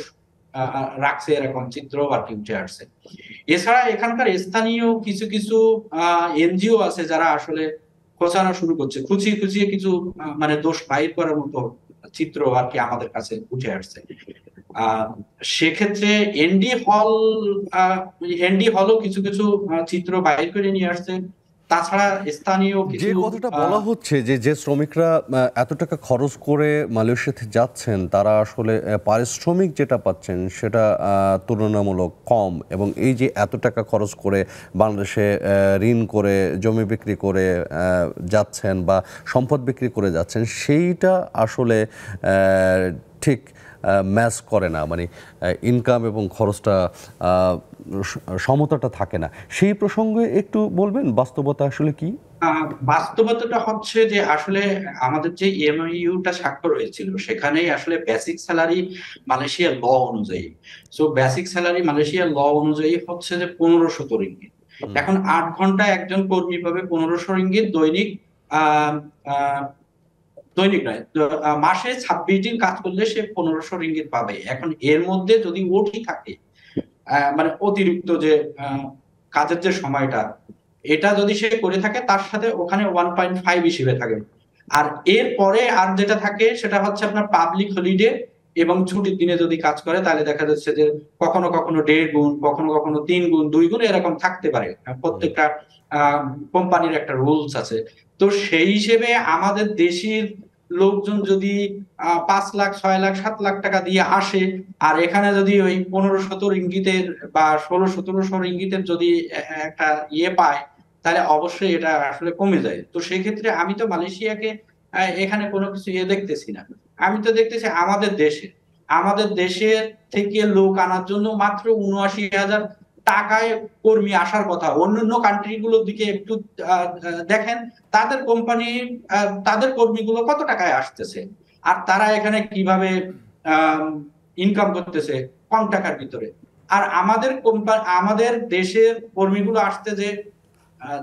রাখছে এরকম চিত্র আর কি এছাড়া এখানকার স্থানীয় কিছু কিছু এনজিও আছে যারা আসলে খোঁচানো শুরু করছে খুঁচি খুঁচিয়ে কিছু মানে দোষ বাইর করার মতো চিত্র আর কি আমাদের কাছে উঠে আসছে সেক্ষেত্রে এনডি হল এনডি হলও কিছু কিছু চিত্র বাইর করে নিয়ে আসছে তাছাড়া স্থানীয় যে বলা হচ্ছে যে যে শ্রমিকরা এত টাকা খরচ করে মালয়েশিয়াতে যাচ্ছেন তারা আসলে পারিশ্রমিক যেটা পাচ্ছেন সেটা তুলনামূলক কম এবং এই যে এত টাকা খরচ করে বাংলাদেশে ঋণ করে জমি বিক্রি করে যাচ্ছেন বা সম্পদ বিক্রি করে যাচ্ছেন সেইটা আসলে ঠিক ম্যাচ করে না মানে ইনকাম এবং খরচটা সমতাটা থাকে না সেই প্রসঙ্গে একটু বলবেন বাস্তবতা আসলে কি বাস্তবতাটা হচ্ছে যে আসলে আমাদের যে এমইউটা স্বাক্ষর হয়েছিল সেখানেই আসলে বেসিক স্যালারি মালয়েশিয়ার ল অনুযায়ী সো বেসিক স্যালারি মালয়েশিয়ার ল অনুযায়ী হচ্ছে যে পনেরোশো ইঙ্গিত এখন আট ঘন্টা একজন কর্মী পাবে পনেরোশো রিঙ্গিত দৈনিক দৈনিক নয় মাসে ছাব্বিশ দিন কাজ করলে সে পনেরোশো রিঙ্গিত পাবে এখন এর মধ্যে যদি ওটি থাকে মানে অতিরিক্ত যে কাজের যে সময়টা এটা যদি সে করে থাকে তার সাথে ওখানে ওয়ান পয়েন্ট ফাইভ হিসেবে থাকে আর এর পরে আর যেটা থাকে সেটা হচ্ছে আপনার পাবলিক হলিডে এবং ছুটির দিনে যদি কাজ করে তাহলে দেখা যাচ্ছে যে কখনো কখনো দেড় গুণ কখনো কখনো তিন গুণ দুই গুণ এরকম থাকতে পারে প্রত্যেকটা কোম্পানির একটা রুলস আছে তো সেই হিসেবে আমাদের দেশের লোকজন যদি পাঁচ লাখ ছয় লাখ সাত লাখ টাকা দিয়ে আসে আর এখানে যদি ওই পনেরো সতেরো ইঙ্গিতের বা ষোলো সতেরো সতেরোশো ইঙ্গিতের যদি একটা ইয়ে পায় তাহলে অবশ্যই এটা আসলে কমে যায় তো সেক্ষেত্রে আমি তো মালয়েশিয়াকে এখানে কোনো কিছু ইয়ে দেখতেছি না আমি তো দেখতেছি আমাদের দেশে আমাদের দেশে থেকে লোক আনার জন্য মাত্র উনআশি হাজার টাকায় কর্মী আসার কথা অন্যান্য কান্ট্রিগুলোর দিকে একটু দেখেন তাদের কোম্পানি তাদের কর্মীগুলো কত টাকায় আসতেছে আর তারা এখানে কিভাবে ইনকাম করতেছে কম টাকার ভিতরে আর আমাদের কোম্পানি আমাদের দেশের কর্মীগুলো আসতে যে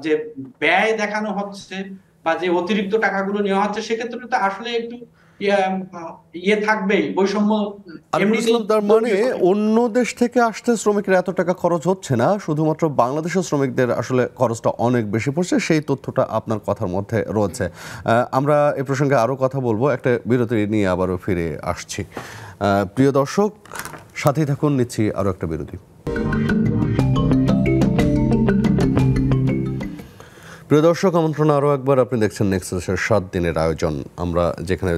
যে ব্যয় দেখানো হচ্ছে বা যে অতিরিক্ত টাকাগুলো নেওয়া হচ্ছে সেক্ষেত্রে তো আসলে একটু ইয়ে থাকবেই বৈষম্য তার মানে অন্য দেশ থেকে আসতে শ্রমিকের এত টাকা খরচ হচ্ছে না শুধুমাত্র বাংলাদেশের শ্রমিকদের আসলে খরচটা অনেক বেশি পড়ছে সেই তথ্যটা আপনার কথার মধ্যে রয়েছে আমরা এ প্রসঙ্গে আরও কথা বলবো একটা বিরতি নিয়ে আবারও ফিরে আসছি প্রিয় দর্শক সাথেই থাকুন নিচ্ছি আরও একটা বিরতি প্রিয় দর্শক আমন্ত্রণ আরও একবার আপনি দেখছেন নেক্সাসের সাত দিনের আয়োজন আমরা যেখানে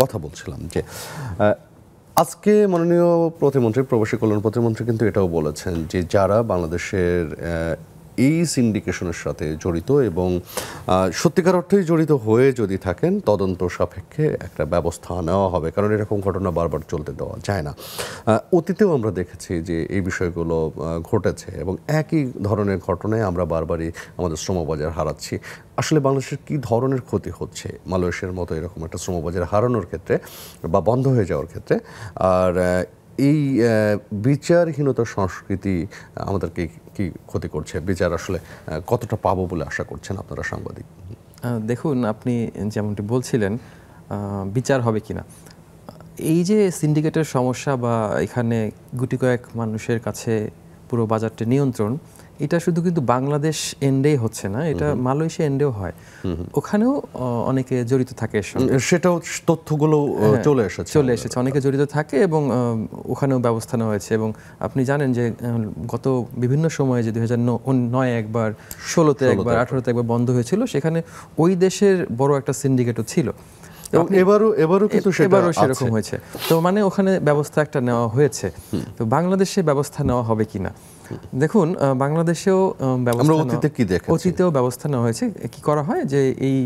কথা বলছিলাম যে আজকে মাননীয় প্রতিমন্ত্রী প্রবাসী কল্যাণ প্রতিমন্ত্রী কিন্তু এটাও বলেছেন যে যারা বাংলাদেশের এই সিন্ডিকেশনের সাথে জড়িত এবং সত্যিকার অর্থেই জড়িত হয়ে যদি থাকেন তদন্ত সাপেক্ষে একটা ব্যবস্থা নেওয়া হবে কারণ এরকম ঘটনা বারবার চলতে দেওয়া যায় না অতীতেও আমরা দেখেছি যে এই বিষয়গুলো ঘটেছে এবং একই ধরনের ঘটনায় আমরা বারবারই আমাদের শ্রমবাজার হারাচ্ছি আসলে বাংলাদেশের কি ধরনের ক্ষতি হচ্ছে মালয়েশিয়ার মতো এরকম একটা শ্রমবাজার হারানোর ক্ষেত্রে বা বন্ধ হয়ে যাওয়ার ক্ষেত্রে আর এই বিচারহীনতা সংস্কৃতি আমাদেরকে কি ক্ষতি করছে বিচার আসলে কতটা পাবো বলে আশা করছেন আপনারা সাংবাদিক দেখুন আপনি যেমনটি বলছিলেন বিচার হবে কিনা এই যে সিন্ডিকেটের সমস্যা বা এখানে গুটি কয়েক মানুষের কাছে পুরো বাজারটি নিয়ন্ত্রণ এটা শুধু কিন্তু বাংলাদেশ এন্ডে হচ্ছে না এটা মালয়েশিয়া এন্ডেও হয় ওখানেও অনেকে জড়িত থাকে সেটাও তথ্যগুলো হ্যাঁ, চলে এসেছে চলে এসেছে অনেকে জড়িত থাকে এবং ওখানেও ব্যবস্থা নেওয়া হয়েছে এবং আপনি জানেন যে গত বিভিন্ন সময়ে যে দুই হাজার নয় একবার ষোলোতে একবার আঠারোতে একবার বন্ধ হয়েছিল সেখানে ওই দেশের বড় একটা সিন্ডিকেটও ছিল এবং এবারও এবারও কিন্তু এবারও সেরকম হয়েছে তো মানে ওখানে ব্যবস্থা একটা নেওয়া হয়েছে তো বাংলাদেশে ব্যবস্থা নেওয়া হবে কিনা দেখুন বাংলাদেশেও কি অতীতেও ব্যবস্থা নেওয়া হয়েছে কি করা হয় যে এই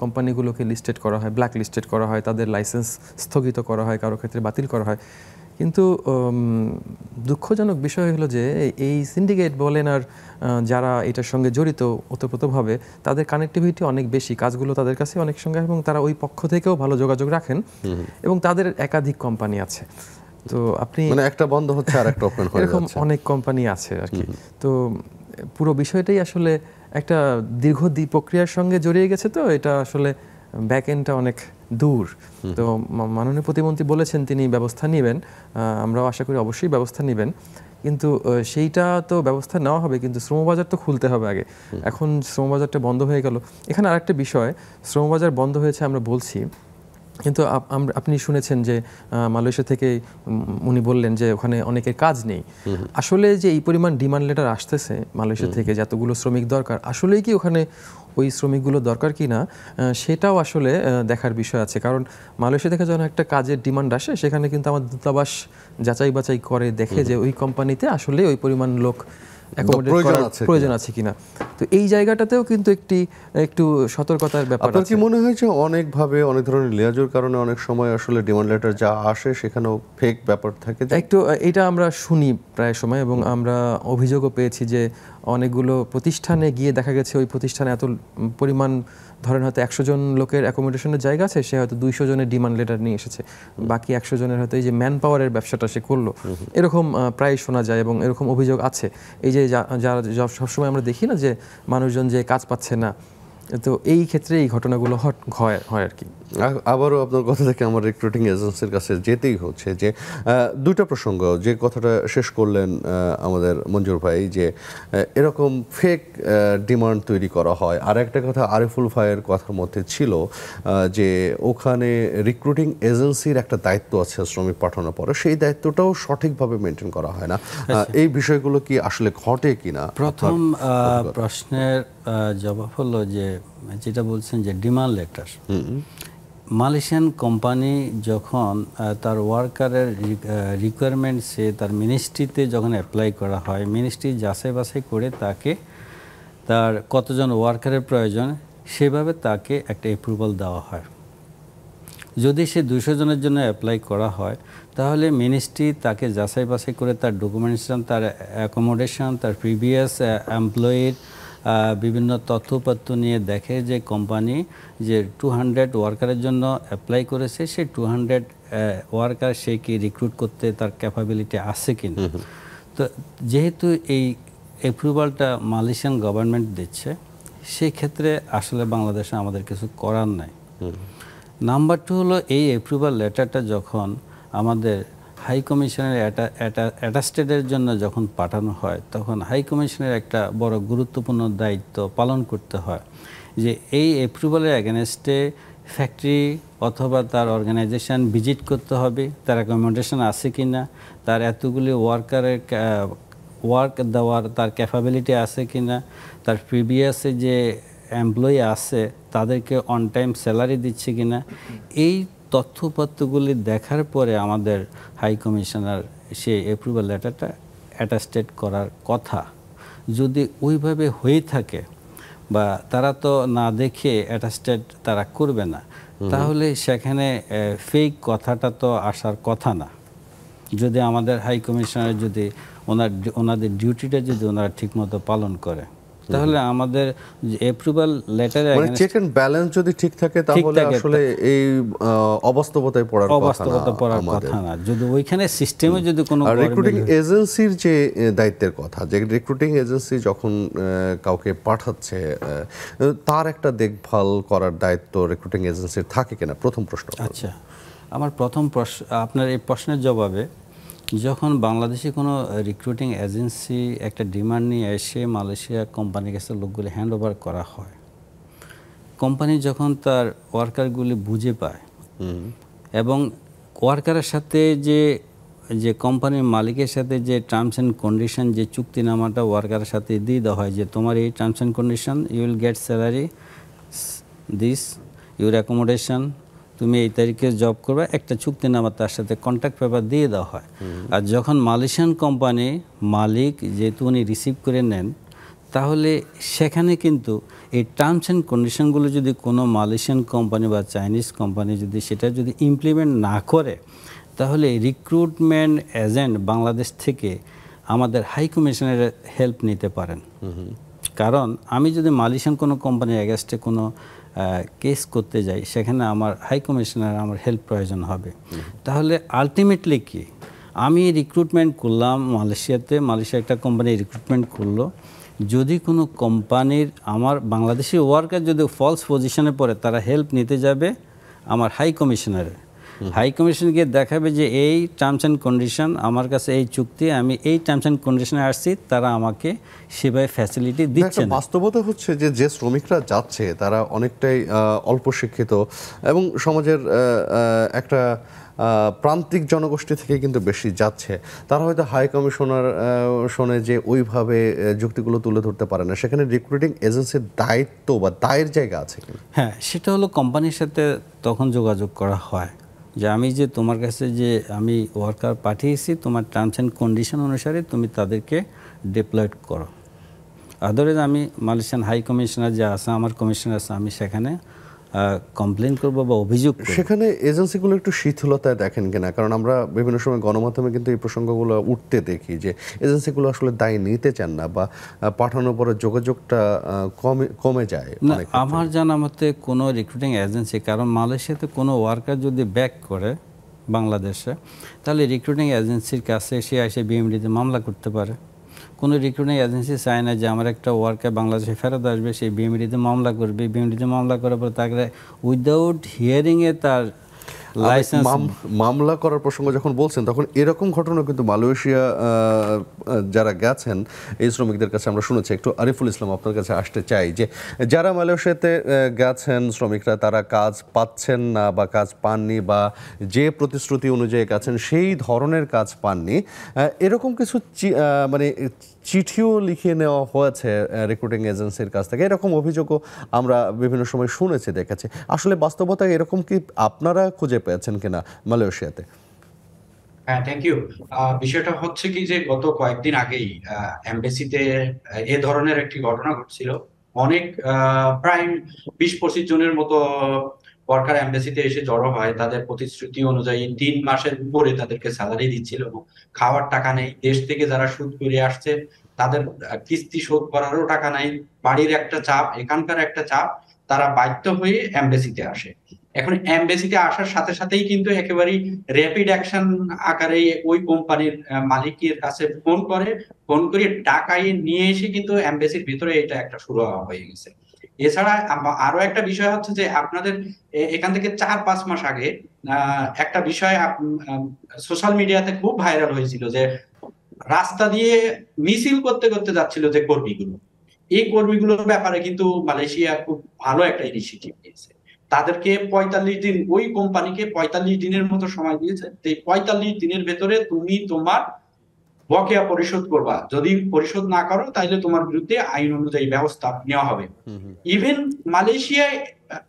কোম্পানিগুলোকে লিস্টেড করা হয় ব্ল্যাক লিস্টেড করা হয় তাদের লাইসেন্স স্থগিত করা হয় কারো ক্ষেত্রে বাতিল করা হয় কিন্তু দুঃখজনক বিষয় হলো যে এই সিন্ডিকেট বলেন আর যারা এটার সঙ্গে জড়িত ওতপ্রোতভাবে তাদের কানেক্টিভিটি অনেক বেশি কাজগুলো তাদের কাছে অনেক সঙ্গে এবং তারা ওই পক্ষ থেকেও ভালো যোগাযোগ রাখেন এবং তাদের একাধিক কোম্পানি আছে তো আপনি মানে একটা বন্ধ হচ্ছে আর একটা ওপেন হয়ে এরকম অনেক কোম্পানি আছে আর কি তো পুরো বিষয়টাই আসলে একটা দীর্ঘ প্রক্রিয়ার সঙ্গে জড়িয়ে গেছে তো এটা আসলে ব্যাক এন্ডটা অনেক দূর তো মাননীয় প্রতিমন্ত্রী বলেছেন তিনি ব্যবস্থা নেবেন আমরাও আশা করি অবশ্যই ব্যবস্থা নেবেন কিন্তু সেইটা তো ব্যবস্থা নেওয়া হবে কিন্তু শ্রমবাজার তো খুলতে হবে আগে এখন শ্রমবাজারটা বন্ধ হয়ে গেল এখানে আরেকটা বিষয় শ্রমবাজার বন্ধ হয়েছে আমরা বলছি কিন্তু আপনি শুনেছেন যে মালয়েশিয়া থেকে উনি বললেন যে ওখানে অনেকের কাজ নেই আসলে যে এই পরিমাণ ডিমান্ড লেটার আসতেছে মালয়েশিয়া থেকে যতগুলো শ্রমিক দরকার আসলেই কি ওখানে ওই শ্রমিকগুলো দরকার কি না সেটাও আসলে দেখার বিষয় আছে কারণ মালয়েশিয়া থেকে যখন একটা কাজের ডিমান্ড আসে সেখানে কিন্তু আমার দূতাবাস যাচাই বাছাই করে দেখে যে ওই কোম্পানিতে আসলে ওই পরিমাণ লোক প্রয়োজন আছে কিনা তো এই জায়গাটাতেও কিন্তু একটি একটু সতর্কতার ব্যাপার আপনার কি মনে হয় যে অনেকভাবে অনেক ধরনের লেয়াজোর কারণে অনেক সময় আসলে ডিমান্ড লেটার যা আসে সেখানেও ফেক ব্যাপার থাকে একটু এটা আমরা শুনি প্রায় সময় এবং আমরা অভিযোগও পেয়েছি যে অনেকগুলো প্রতিষ্ঠানে গিয়ে দেখা গেছে ওই প্রতিষ্ঠানে এত পরিমাণ ধরেন হয়তো একশো জন লোকের অ্যাকোমোডেশনের জায়গা আছে সে হয়তো দুইশো জনের ডিমান্ড লেটার নিয়ে এসেছে বাকি একশো জনের হয়তো এই যে ম্যান পাওয়ারের ব্যবসাটা সে করলো এরকম প্রায় শোনা যায় এবং এরকম অভিযোগ আছে এই যে যারা সবসময় আমরা দেখি না যে মানুষজন যে কাজ পাচ্ছে না তো এই ক্ষেত্রে এই ঘটনাগুলো হয় হয় আর কি আবারও আপনার কথা থেকে আমার রিক্রুটিং এজেন্সির কাছে যেতেই হচ্ছে যে দুটো প্রসঙ্গ যে কথাটা শেষ করলেন আমাদের মঞ্জুর ভাই যে এরকম ফেক ডিমান্ড তৈরি করা হয় আর একটা কথা আরিফুল ভাইয়ের কথার মধ্যে ছিল যে ওখানে রিক্রুটিং এজেন্সির একটা দায়িত্ব আছে শ্রমিক পাঠানোর পরে সেই দায়িত্বটাও সঠিকভাবে মেনটেন করা হয় না আচ্ছা। এই বিষয়গুলো কি আসলে ঘটে কিনা প্রথম প্রশ্নের জবাব হলো যে যেটা বলছেন যে ডিমান্ড লেটার মালয়েশিয়ান কোম্পানি যখন তার ওয়ার্কারের রিকোয়ারমেন্টসে তার মিনিস্ট্রিতে যখন অ্যাপ্লাই করা হয় মিনিস্ট্রি যাচাই বাছাই করে তাকে তার কতজন ওয়ার্কারের প্রয়োজন সেভাবে তাকে একটা অ্যাপ্রুভাল দেওয়া হয় যদি সে দুশো জনের জন্য অ্যাপ্লাই করা হয় তাহলে মিনিস্ট্রি তাকে যাচাই বাছাই করে তার ডকুমেন্টেশন তার অ্যাকোমোডেশন তার প্রিভিয়াস এমপ্লয়ির বিভিন্ন তথ্যপত্র নিয়ে দেখে যে কোম্পানি যে টু হান্ড্রেড ওয়ার্কারের জন্য অ্যাপ্লাই করেছে সে টু হান্ড্রেড ওয়ার্কার সে কি রিক্রুট করতে তার ক্যাপাবিলিটি আছে না তো যেহেতু এই অ্যাপ্রুভালটা মালয়েশিয়ান গভর্নমেন্ট দিচ্ছে সেক্ষেত্রে আসলে বাংলাদেশে আমাদের কিছু করার নাই নাম্বার টু হলো এই অ্যাপ্রুভাল লেটারটা যখন আমাদের হাই কমিশনের অ্যাটাস্টেডের জন্য যখন পাঠানো হয় তখন হাই কমিশনের একটা বড় গুরুত্বপূর্ণ দায়িত্ব পালন করতে হয় যে এই অ্যাপ্রুভালের অ্যাগেনস্টে ফ্যাক্টরি অথবা তার অর্গানাইজেশান ভিজিট করতে হবে তার অ্যাকোমোডেশন আছে কি না তার এতগুলি ওয়ার্কারের ওয়ার্ক দেওয়ার তার ক্যাপাবিলিটি আছে কি না তার প্রিভিয়াসে যে এমপ্লয়ি আছে তাদেরকে অন টাইম স্যালারি দিচ্ছে কি না এই তথ্যপত্রগুলি দেখার পরে আমাদের হাই কমিশনার সে অ্যাপ্রুভাল লেটারটা অ্যাটাস্টেড করার কথা যদি ওইভাবে হয়ে থাকে বা তারা তো না দেখে অ্যাটাস্টেড তারা করবে না তাহলে সেখানে ফেক কথাটা তো আসার কথা না যদি আমাদের হাই কমিশনার যদি ওনার ওনাদের ডিউটিটা যদি ওনারা ঠিকমতো পালন করে তাহলে আমাদের অ্যাপ্রুভাল লেটার মানে চেক এন্ড ব্যালেন্স যদি ঠিক থাকে তাহলে আসলে এই অবাস্তবতায় পড়ার কথা না অবাস্তবতা পড়ার কথা না যদি ওইখানে সিস্টেমে যদি কোনো রিক্রুটিং এজেন্সির যে দায়িত্বের কথা যে রিক্রুটিং এজেন্সি যখন কাউকে পাঠাচ্ছে তার একটা দেখভাল করার দায়িত্ব রিক্রুটিং এজেন্সির থাকে কিনা প্রথম প্রশ্ন আচ্ছা আমার প্রথম প্রশ্ন আপনার এই প্রশ্নের জবাবে যখন বাংলাদেশে কোনো রিক্রুটিং এজেন্সি একটা ডিমান্ড নিয়ে এসে মালয়েশিয়া কোম্পানির কাছে লোকগুলি হ্যান্ড ওভার করা হয় কোম্পানি যখন তার ওয়ার্কারগুলি বুঝে পায় এবং ওয়ার্কারের সাথে যে যে কোম্পানির মালিকের সাথে যে টার্মস অ্যান্ড কন্ডিশন যে চুক্তিনামাটা ওয়ার্কারের সাথে দিয়ে দেওয়া হয় যে তোমার এই terms and condition you will get salary this your accommodation তুমি এই তারিখে জব করবে একটা চুক্তি নামা তার সাথে কন্ট্যাক্ট পেপার দিয়ে দেওয়া হয় আর যখন মালয়েশিয়ান কোম্পানি মালিক যেহেতু উনি রিসিভ করে নেন তাহলে সেখানে কিন্তু এই টার্মস অ্যান্ড কন্ডিশনগুলো যদি কোনো মালয়েশিয়ান কোম্পানি বা চাইনিজ কোম্পানি যদি সেটা যদি ইমপ্লিমেন্ট না করে তাহলে রিক্রুটমেন্ট এজেন্ট বাংলাদেশ থেকে আমাদের হাই কমিশনের হেল্প নিতে পারেন কারণ আমি যদি মালয়েশিয়ান কোনো কোম্পানির অ্যাগেস্টে কোনো কেস করতে যাই সেখানে আমার হাই কমিশনার আমার হেল্প প্রয়োজন হবে তাহলে আলটিমেটলি কি আমি রিক্রুটমেন্ট করলাম মালয়েশিয়াতে মালয়েশিয়া একটা কোম্পানি রিক্রুটমেন্ট করলো যদি কোনো কোম্পানির আমার বাংলাদেশি ওয়ার্কার যদি ফলস পজিশনে পড়ে তারা হেল্প নিতে যাবে আমার হাই কমিশনারের হাই কমিশন গিয়ে দেখাবে যে এই টার্মস অ্যান্ড কন্ডিশন আমার কাছে এই চুক্তি আমি এই টার্মস অ্যান্ড কন্ডিশনে আসছি তারা আমাকে সেভাবে ফ্যাসিলিটি দিচ্ছে বাস্তবতা হচ্ছে যে যে শ্রমিকরা যাচ্ছে তারা অনেকটাই অল্প শিক্ষিত এবং সমাজের একটা প্রান্তিক জনগোষ্ঠী থেকে কিন্তু বেশি যাচ্ছে তারা হয়তো হাই কমিশনার শোনে যে ওইভাবে যুক্তিগুলো তুলে ধরতে পারে না সেখানে রিক্রুটিং এজেন্সির দায়িত্ব বা দায়ের জায়গা আছে হ্যাঁ সেটা হলো কোম্পানির সাথে তখন যোগাযোগ করা হয় যে আমি যে তোমার কাছে যে আমি ওয়ার্কার পাঠিয়েছি তোমার টার্মস অ্যান্ড কন্ডিশন অনুসারে তুমি তাদেরকে ডিপ্লয়েড করো আদারওয়াইজ আমি মালয়েশিয়ান হাই কমিশনার যে আছে আমার কমিশনার আছে আমি সেখানে কমপ্লেন করব বা অভিযোগ সেখানে এজেন্সিগুলো একটু শিথিলতায় দেখেন কিনা কারণ আমরা বিভিন্ন সময় গণমাধ্যমে কিন্তু এই প্রসঙ্গগুলো উঠতে দেখি যে এজেন্সিগুলো আসলে দায় নিতে চান না বা পাঠানোর পরে যোগাযোগটা কমে কমে যায় আমার জানা মতে কোনো রিক্রুটিং এজেন্সি কারণ মালয়েশিয়াতে কোনো ওয়ার্কার যদি ব্যাক করে বাংলাদেশে তাহলে রিক্রুটিং এজেন্সির কাছে সে এসে বিএমডিতে মামলা করতে পারে কোনো রিক্রুটিং এজেন্সি চায় না যে আমার একটা ওয়ার্কে বাংলাদেশে ফেরত আসবে সেই বিএমডিতে মামলা করবে বিএমডিতে মামলা করার পর তাকে উইদাউট হিয়ারিংয়ে তার মামলা করার প্রসঙ্গ যখন বলছেন তখন এরকম ঘটনা কিন্তু মালয়েশিয়া যারা গেছেন এই শ্রমিকদের কাছে আমরা শুনেছি একটু আরিফুল ইসলাম আপনার কাছে আসতে চাই যে যারা মালয়েশিয়াতে গেছেন শ্রমিকরা তারা কাজ পাচ্ছেন না বা কাজ পাননি বা যে প্রতিশ্রুতি অনুযায়ী গেছেন সেই ধরনের কাজ পাননি এরকম কিছু মানে চিঠিও লিখিয়ে নেওয়া হয়েছে রিক্রুটিং এজেন্সির কাছ থেকে এরকম অভিযোগও আমরা বিভিন্ন সময় শুনেছি দেখেছি আসলে বাস্তবতা এরকম কি আপনারা খুঁজে পেয়েছেন কিনা মালয়েশিয়াতে হ্যাঁ থ্যাংক ইউ বিষয়টা হচ্ছে কি যে গত কয়েকদিন আগেই এমবেসিতে এ ধরনের একটি ঘটনা ঘটছিল অনেক প্রায় বিশ পঁচিশ জনের মতো সরকার অ্যাম্বাসিতে এসে জড়ো হয় তাদের প্রতিশ্রুতি অনুযায়ী তিন মাসের উপরে তাদেরকে স্যালারি দিচ্ছিল খাওয়ার টাকা নেই দেশ থেকে যারা সুদ করে আসছে তাদের কিস্তি শোধ করারও টাকা নাই বাড়ির একটা চাপ এখানকার একটা চাপ তারা বাধ্য হয়ে অ্যাম্বাসিতে আসে এখন অ্যাম্বাসিতে আসার সাথে সাথেই কিন্তু একেবারেই র্যাপিড অ্যাকশন আকারে ওই কোম্পানির মালিকের কাছে ফোন করে ফোন করে টাকায় নিয়ে এসে কিন্তু অ্যাম্বাসির ভিতরে এটা একটা শুরু হয়ে গেছে এছাড়া আরো একটা বিষয় হচ্ছে যে আপনাদের এখান থেকে চার পাঁচ মাস আগে একটা বিষয় সোশ্যাল মিডিয়াতে খুব ভাইরাল হয়েছিল যে রাস্তা দিয়ে মিছিল করতে করতে যাচ্ছিল যে কর্মীগুলো এই কর্মীগুলোর ব্যাপারে কিন্তু মালয়েশিয়া খুব ভালো একটা ইনিশিয়েটিভ নিয়েছে তাদেরকে পঁয়তাল্লিশ দিন ওই কোম্পানিকে পঁয়তাল্লিশ দিনের মতো সময় দিয়েছে পঁয়তাল্লিশ দিনের ভেতরে তুমি তোমার বকেয়া পরিশোধ করবা যদি পরিশোধ না করো তাহলে তোমার বিরুদ্ধে আইন অনুযায়ী ব্যবস্থা নেওয়া হবে ইভেন মালয়েশিয়ায়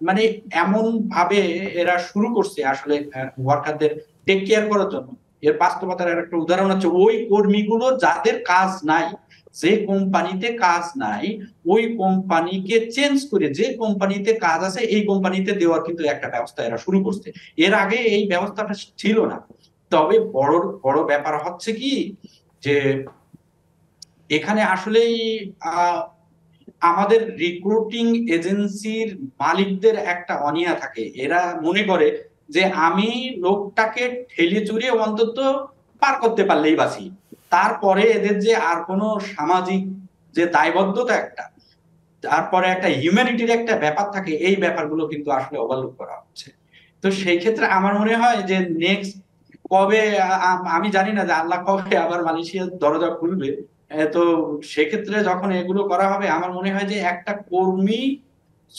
মানে এমন ভাবে এরা শুরু করছে আসলে ওয়ার্কারদের টেক কেয়ার করার জন্য এর বাস্তবতার একটা উদাহরণ হচ্ছে ওই কর্মীগুলো যাদের কাজ নাই যে কোম্পানিতে কাজ নাই ওই কোম্পানিকে চেঞ্জ করে যে কোম্পানিতে কাজ আছে এই কোম্পানিতে দেওয়ার কিন্তু একটা ব্যবস্থা এরা শুরু করছে এর আগে এই ব্যবস্থাটা ছিল না তবে বড় বড় ব্যাপার হচ্ছে কি যে এখানে আসলেই আমাদের রিক্রুটিং এজেন্সির মালিকদের একটা অনিয়া থাকে এরা মনে করে যে আমি লোকটাকে ঠেলে চুরিয়ে অন্তত পার করতে পারলেই বাঁচি তারপরে এদের যে আর কোনো সামাজিক যে দায়বদ্ধতা একটা তারপরে একটা হিউম্যানিটির একটা ব্যাপার থাকে এই ব্যাপারগুলো কিন্তু আসলে ওভারলুক করা হচ্ছে তো সেই ক্ষেত্রে আমার মনে হয় যে নেক্সট কবে আমি জানি না যে আল্লাহ কবে আবার মালয়েশিয়ার দরজা খুলবে তো সেক্ষেত্রে যখন এগুলো করা হবে আমার মনে হয় যে একটা কর্মী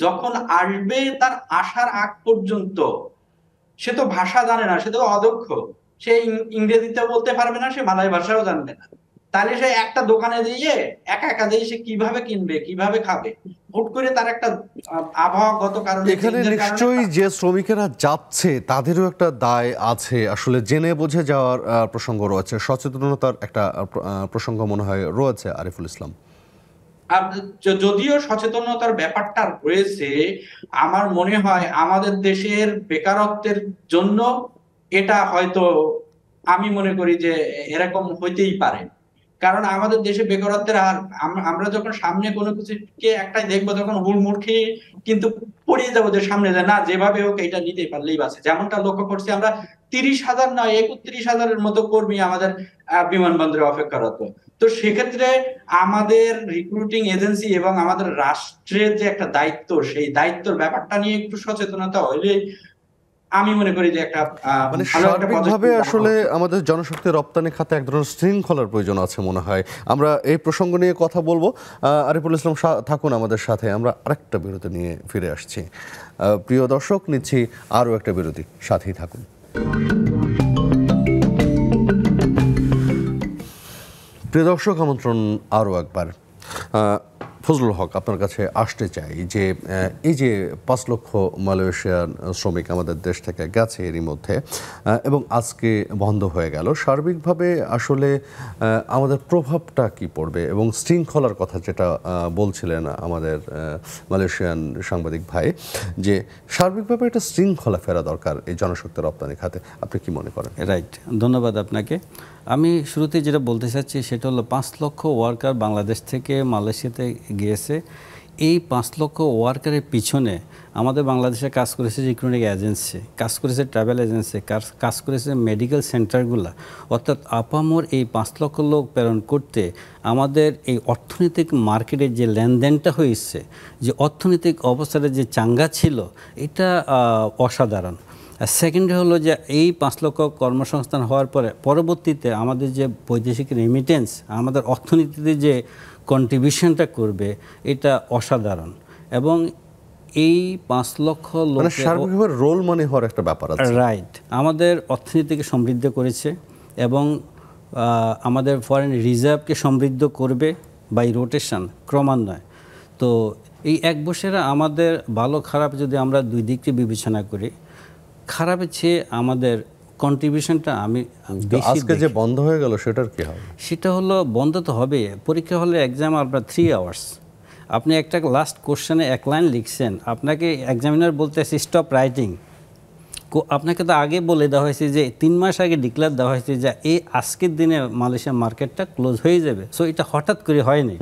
যখন আসবে তার আসার আগ পর্যন্ত সে তো ভাষা জানে না সে তো অদক্ষ সে ইংরেজিতে বলতে পারবে না সে মালয় ভাষাও জানবে না তাহলে সে একটা দোকানে দিয়ে একা একা দিয়ে সে কিভাবে কিনবে কিভাবে খাবে হুট করে তার একটা আবহাওয়াগত কারণে এখানে নিশ্চয়ই যে শ্রমিকেরা যাচ্ছে তাদেরও একটা দায় আছে আসলে জেনে বুঝে যাওয়ার প্রসঙ্গ রয়েছে সচেতনতার একটা প্রসঙ্গ মনে হয় রয়েছে আরিফুল ইসলাম যদিও সচেতনতার ব্যাপারটা রয়েছে আমার মনে হয় আমাদের দেশের বেকারত্বের জন্য এটা হয়তো আমি মনে করি যে এরকম হইতেই পারে কারণ আমাদের দেশে বেকারত্বের হার আমরা যখন সামনে কোনো কিছুকে একটাই দেখবো তখন হুড়মুড় খেয়ে কিন্তু পড়িয়ে যাবো যে সামনে যায় না যেভাবে হোক এটা নিতে পারলেই বাসে যেমনটা লক্ষ্য করছি আমরা তিরিশ হাজার নয় একত্রিশ হাজারের মতো কর্মী আমাদের বিমানবন্দরে অপেক্ষারত তো সেক্ষেত্রে আমাদের রিক্রুটিং এজেন্সি এবং আমাদের রাষ্ট্রের যে একটা দায়িত্ব সেই দায়িত্বর ব্যাপারটা নিয়ে একটু সচেতনতা হইলে আমি মনে করি যে একটা মানে সার্বিকভাবে আসলে আমাদের জনশক্তি রপ্তানি খাতে এক ধরনের শৃঙ্খলার প্রয়োজন আছে মনে হয় আমরা এই প্রসঙ্গ নিয়ে কথা বলবো আরিফুল ইসলাম থাকুন আমাদের সাথে আমরা আরেকটা বিরতি নিয়ে ফিরে আসছি প্রিয় দর্শক নিচ্ছি আরও একটা বিরতি সাথেই থাকুন প্রিয় দর্শক আমন্ত্রণ আরও একবার ফজলুল হক আপনার কাছে আসতে চাই যে এই যে পাঁচ লক্ষ মালয়েশিয়ান শ্রমিক আমাদের দেশ থেকে গেছে এরই মধ্যে এবং আজকে বন্ধ হয়ে গেল সার্বিকভাবে আসলে আমাদের প্রভাবটা কি পড়বে এবং শৃঙ্খলার কথা যেটা বলছিলেন আমাদের মালয়েশিয়ান সাংবাদিক ভাই যে সার্বিকভাবে একটা শৃঙ্খলা ফেরা দরকার এই জনশক্তি রপ্তানি খাতে আপনি কি মনে করেন রাইট ধন্যবাদ আপনাকে আমি শুরুতে যেটা বলতে চাচ্ছি সেটা হলো পাঁচ লক্ষ ওয়ার্কার বাংলাদেশ থেকে মালয়েশিয়াতে গিয়েছে এই পাঁচ লক্ষ ওয়ার্কারের পিছনে আমাদের বাংলাদেশে কাজ করেছে ইকোনমিক এজেন্সি কাজ করেছে ট্রাভেল এজেন্সি কাজ করেছে মেডিকেল সেন্টারগুলো অর্থাৎ আপামোর এই পাঁচ লক্ষ লোক প্রেরণ করতে আমাদের এই অর্থনৈতিক মার্কেটের যে লেনদেনটা হয়েছে যে অর্থনৈতিক অবস্থাটা যে চাঙ্গা ছিল এটা অসাধারণ সেকেন্ড হলো যে এই পাঁচ লক্ষ কর্মসংস্থান হওয়ার পরে পরবর্তীতে আমাদের যে বৈদেশিক রেমিটেন্স আমাদের অর্থনীতিতে যে কন্ট্রিবিউশনটা করবে এটা অসাধারণ এবং এই পাঁচ লক্ষ লোক রোল মনে হওয়ার একটা ব্যাপার আছে রাইট আমাদের অর্থনীতিকে সমৃদ্ধ করেছে এবং আমাদের ফরেন রিজার্ভকে সমৃদ্ধ করবে বাই রোটেশন ক্রমান্বয়ে তো এই এক বছরে আমাদের ভালো খারাপ যদি আমরা দুই দিকটি বিবেচনা করি খারাপের চেয়ে আমাদের কন্ট্রিবিউশনটা আমি আজকে যে বন্ধ হয়ে গেল সেটার কি হবে সেটা হলো বন্ধ তো হবে পরীক্ষা হলে এক্সাম আপনার থ্রি আওয়ার্স আপনি একটা লাস্ট কোশ্চেনে এক লাইন লিখছেন আপনাকে এক্সামিনার বলতে স্টপ রাইটিং আপনাকে তো আগে বলে দেওয়া হয়েছে যে তিন মাস আগে ডিক্লেয়ার দেওয়া হয়েছে যে এই আজকের দিনে মালয়েশিয়া মার্কেটটা ক্লোজ হয়ে যাবে সো এটা হঠাৎ করে হয়নি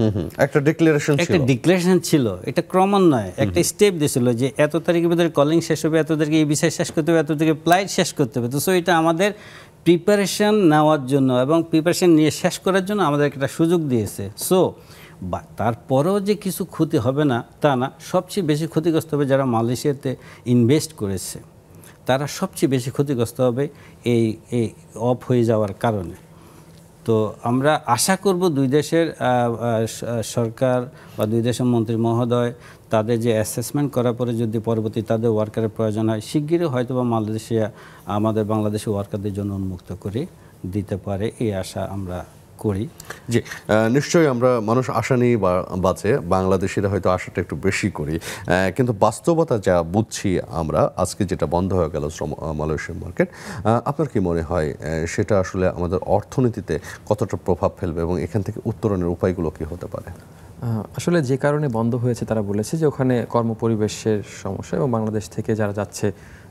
একটা ডিক্লারেশন একটা ডিক্লারেশন ছিল এটা ক্রমান্বয়ে একটা স্টেপ দিয়েছিল যে এত তারিখের ভিতরে কলিং শেষ হবে এত তারিখে এই বিষয় শেষ করতে হবে এত তারিখে ফ্লাইট শেষ করতে হবে তো সো এটা আমাদের প্রিপারেশন নেওয়ার জন্য এবং প্রিপারেশন নিয়ে শেষ করার জন্য আমাদের একটা সুযোগ দিয়েছে সো বা তারপরেও যে কিছু ক্ষতি হবে না তা না সবচেয়ে বেশি ক্ষতিগ্রস্ত হবে যারা মালয়েশিয়াতে ইনভেস্ট করেছে তারা সবচেয়ে বেশি ক্ষতিগ্রস্ত হবে এই এই অফ হয়ে যাওয়ার কারণে তো আমরা আশা করব দুই দেশের সরকার বা দুই দেশের মন্ত্রী মহোদয় তাদের যে অ্যাসেসমেন্ট করার পরে যদি পরবর্তী তাদের ওয়ার্কারের প্রয়োজন হয় শিগগিরই হয়তো বা মালয়েশিয়া আমাদের বাংলাদেশি ওয়ার্কারদের জন্য উন্মুক্ত করে দিতে পারে এই আশা আমরা করি যে নিশ্চয়ই আমরা মানুষ আশা নিয়ে বাঁচে বাংলাদেশিরা হয়তো আশাটা একটু বেশি করি কিন্তু বাস্তবতা যা বুঝছি আমরা আজকে যেটা বন্ধ হয়ে গেল শ্রম মালয়েশিয়ান মার্কেট আপনার কি মনে হয় সেটা আসলে আমাদের অর্থনীতিতে কতটা প্রভাব ফেলবে এবং এখান থেকে উত্তরণের উপায়গুলো কি হতে পারে আসলে যে কারণে বন্ধ হয়েছে তারা বলেছে যে ওখানে কর্মপরিবেশের সমস্যা এবং বাংলাদেশ থেকে যারা যাচ্ছে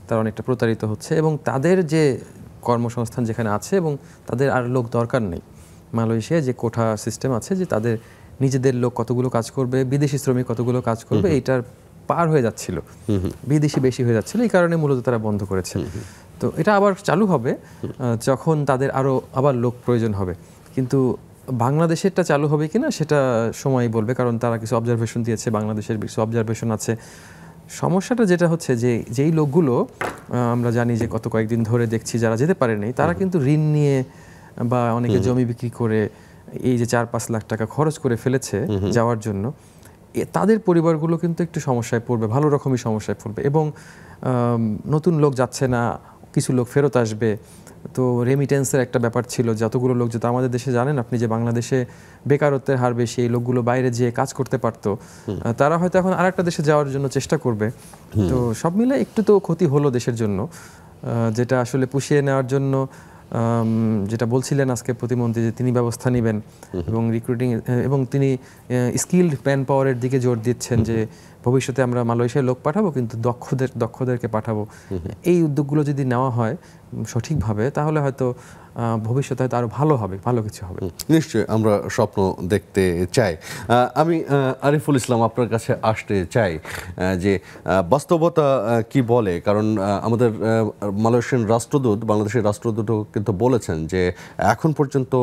তারা অনেকটা প্রতারিত হচ্ছে এবং তাদের যে কর্মসংস্থান যেখানে আছে এবং তাদের আর লোক দরকার নেই মালয়েশিয়া যে কোঠা সিস্টেম আছে যে তাদের নিজেদের লোক কতগুলো কাজ করবে বিদেশি শ্রমিক কতগুলো কাজ করবে এইটার পার হয়ে যাচ্ছিল বিদেশি বেশি হয়ে যাচ্ছিল এই কারণে মূলত তারা বন্ধ করেছে তো এটা আবার চালু হবে যখন তাদের আরও আবার লোক প্রয়োজন হবে কিন্তু বাংলাদেশেরটা চালু হবে কিনা সেটা সময় বলবে কারণ তারা কিছু অবজারভেশন দিয়েছে বাংলাদেশের কিছু অবজারভেশন আছে সমস্যাটা যেটা হচ্ছে যে যেই লোকগুলো আমরা জানি যে কত কয়েকদিন ধরে দেখছি যারা যেতে পারেনি তারা কিন্তু ঋণ নিয়ে বা অনেকে জমি বিক্রি করে এই যে চার পাঁচ লাখ টাকা খরচ করে ফেলেছে যাওয়ার জন্য তাদের পরিবারগুলো কিন্তু একটু সমস্যায় পড়বে ভালো রকমই সমস্যায় পড়বে এবং নতুন লোক যাচ্ছে না কিছু লোক ফেরত আসবে তো রেমিটেন্সের একটা ব্যাপার ছিল যতগুলো লোক যেত আমাদের দেশে জানেন আপনি যে বাংলাদেশে বেকারত্বের হার বেশি এই লোকগুলো বাইরে যেয়ে কাজ করতে পারত তারা হয়তো এখন আর একটা দেশে যাওয়ার জন্য চেষ্টা করবে তো সব মিলে একটু তো ক্ষতি হলো দেশের জন্য যেটা আসলে পুষিয়ে নেওয়ার জন্য যেটা বলছিলেন আজকে প্রতিমন্ত্রী যে তিনি ব্যবস্থা নেবেন এবং রিক্রুটিং এবং তিনি স্কিল্ড ম্যান পাওয়ারের দিকে জোর দিচ্ছেন যে ভবিষ্যতে আমরা মালয়েশিয়ায় লোক পাঠাবো কিন্তু দক্ষদের দক্ষদেরকে পাঠাবো এই উদ্যোগগুলো যদি নেওয়া হয় সঠিকভাবে তাহলে হয়তো ভবিষ্যতে হয়তো আরও ভালো হবে ভালো কিছু হবে নিশ্চয়ই আমরা স্বপ্ন দেখতে চাই আমি আরিফুল ইসলাম আপনার কাছে আসতে চাই যে বাস্তবতা কি বলে কারণ আমাদের মালয়েশিয়ান রাষ্ট্রদূত বাংলাদেশের রাষ্ট্রদূতও কিন্তু বলেছেন যে এখন পর্যন্ত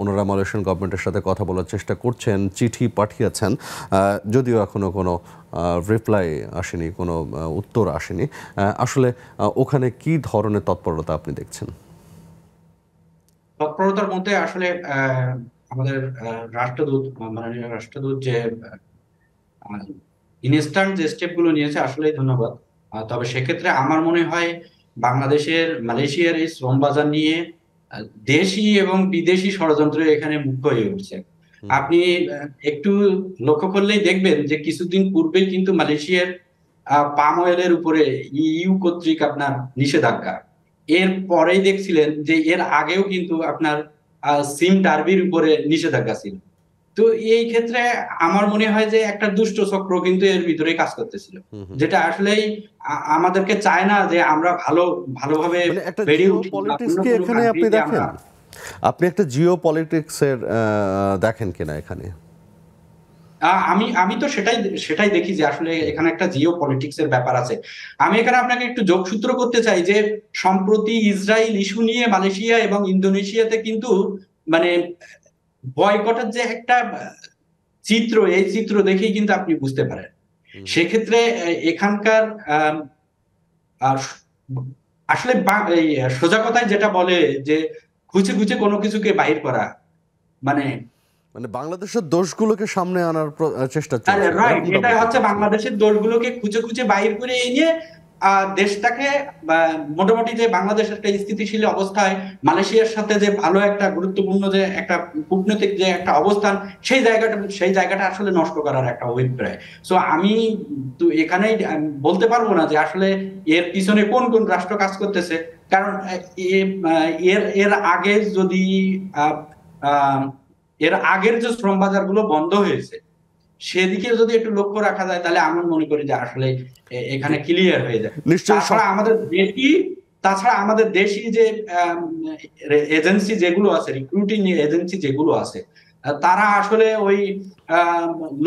ওনারা মালয়েশিয়ান গভর্নমেন্টের সাথে কথা বলার চেষ্টা করছেন চিঠি পাঠিয়েছেন যদিও এখনও কোনো রিপ্লাই আসেনি কোনো উত্তর আসেনি আসলে ওখানে কি ধরনের তৎপরতা আপনি দেখছেন তৎপরতার মধ্যে আসলে আমাদের রাষ্ট্রদূত মাননীয় রাষ্ট্রদূত যে ইনস্ট্যান্ট যে স্টেপগুলো নিয়েছে আসলেই ধন্যবাদ তবে সেক্ষেত্রে আমার মনে হয় বাংলাদেশের মালয়েশিয়ার এই শ্রম বাজার নিয়ে দেশি এবং বিদেশি ষড়যন্ত্র এখানে মুক্ত হয়ে উঠছে আপনি একটু লক্ষ্য করলেই দেখবেন যে কিছুদিন পূর্বেই কিন্তু মালয়েশিয়ার পাম অয়েলের উপরে ইউ কর্তৃক আপনার নিষেধাজ্ঞা এর পরেই দেখছিলেন যে এর আগেও কিন্তু আপনার সিম ডার্বির উপরে নিষেধাজ্ঞা ছিল তো এই ক্ষেত্রে আমার মনে হয় যে একটা দুষ্ট চক্র কিন্তু এর ভিতরে কাজ করতেছিল যেটা আসলেই আমাদেরকে চায় না যে আমরা ভালো ভালোভাবে মানে বেড়ে উঠি আপনি একটা জিও পলিটিক্সের দেখেন কিনা এখানে আমি আমি তো সেটাই সেটাই দেখি যে আসলে এখানে একটা জিও পলিটিক্স এর ব্যাপার আছে আমি এখানে আপনাকে একটু যোগসূত্র করতে চাই যে সম্প্রতি ইসরায়েল ইস্যু নিয়ে মালয়েশিয়া এবং ইন্দোনেশিয়াতে কিন্তু মানে বয়কটের যে একটা চিত্র এই চিত্র দেখেই কিন্তু আপনি বুঝতে পারেন সেক্ষেত্রে এখানকার আসলে সোজা কথায় যেটা বলে যে খুঁজে খুঁজে কোনো কিছুকে বাইর করা মানে মানে বাংলাদেশের দোষগুলোকে সামনে আনার চেষ্টা চলছে এটা হচ্ছে বাংলাদেশের দোষগুলোকে খুঁজে খুঁজে বাইর করে এনে দেশটাকে মোটামুটি যে বাংলাদেশ একটা স্থিতিশীল অবস্থায় মালয়েশিয়ার সাথে যে ভালো একটা গুরুত্বপূর্ণ যে একটা কূটনৈতিক যে একটা অবস্থান সেই জায়গাটা সেই জায়গাটা আসলে নষ্ট করার একটা অভিপ্রায় সো আমি তো এখানেই বলতে পারবো না যে আসলে এর পিছনে কোন কোন রাষ্ট্র কাজ করতেছে কারণ এর এর আগে যদি এর আগের যে শ্রম বাজারগুলো বন্ধ হয়েছে সেদিকে যদি একটু লক্ষ্য রাখা যায় তাহলে আমি মনে করি যে আসলে এখানে ক্লিয়ার হয়ে যায় তাছাড়া আমাদের দেশি তাছাড়া আমাদের দেশি যে এজেন্সি যেগুলো আছে রিক্রুটিং এজেন্সি যেগুলো আছে তারা আসলে ওই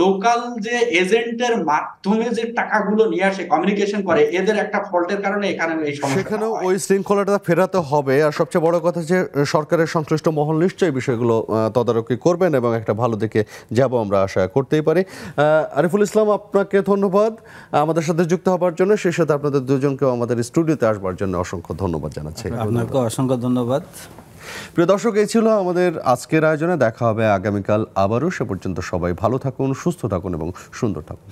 লোকাল যে এজেন্টের মাধ্যমে যে টাকাগুলো নিয়ে আসে কমিউনিকেশন করে এদের একটা ফল্টের কারণে এখানে এই সমস্যা সেখানে ওই শৃঙ্খলাটা ফেরাতে হবে আর সবচেয়ে বড় কথা যে সরকারের সংশ্লিষ্ট মহল নিশ্চয়ই বিষয়গুলো তদারকি করবেন এবং একটা ভালো দিকে যাব আমরা আশা করতেই পারি আরিফুল ইসলাম আপনাকে ধন্যবাদ আমাদের সাথে যুক্ত হবার জন্য সেই সাথে আপনাদের দুজনকেও আমাদের স্টুডিওতে আসবার জন্য অসংখ্য ধন্যবাদ জানাচ্ছি আপনাকে অসংখ্য ধন্যবাদ প্রিয় দর্শক এই ছিল আমাদের আজকের আয়োজনে দেখা হবে আগামীকাল আবারও সে পর্যন্ত সবাই ভালো থাকুন সুস্থ থাকুন এবং সুন্দর থাকুন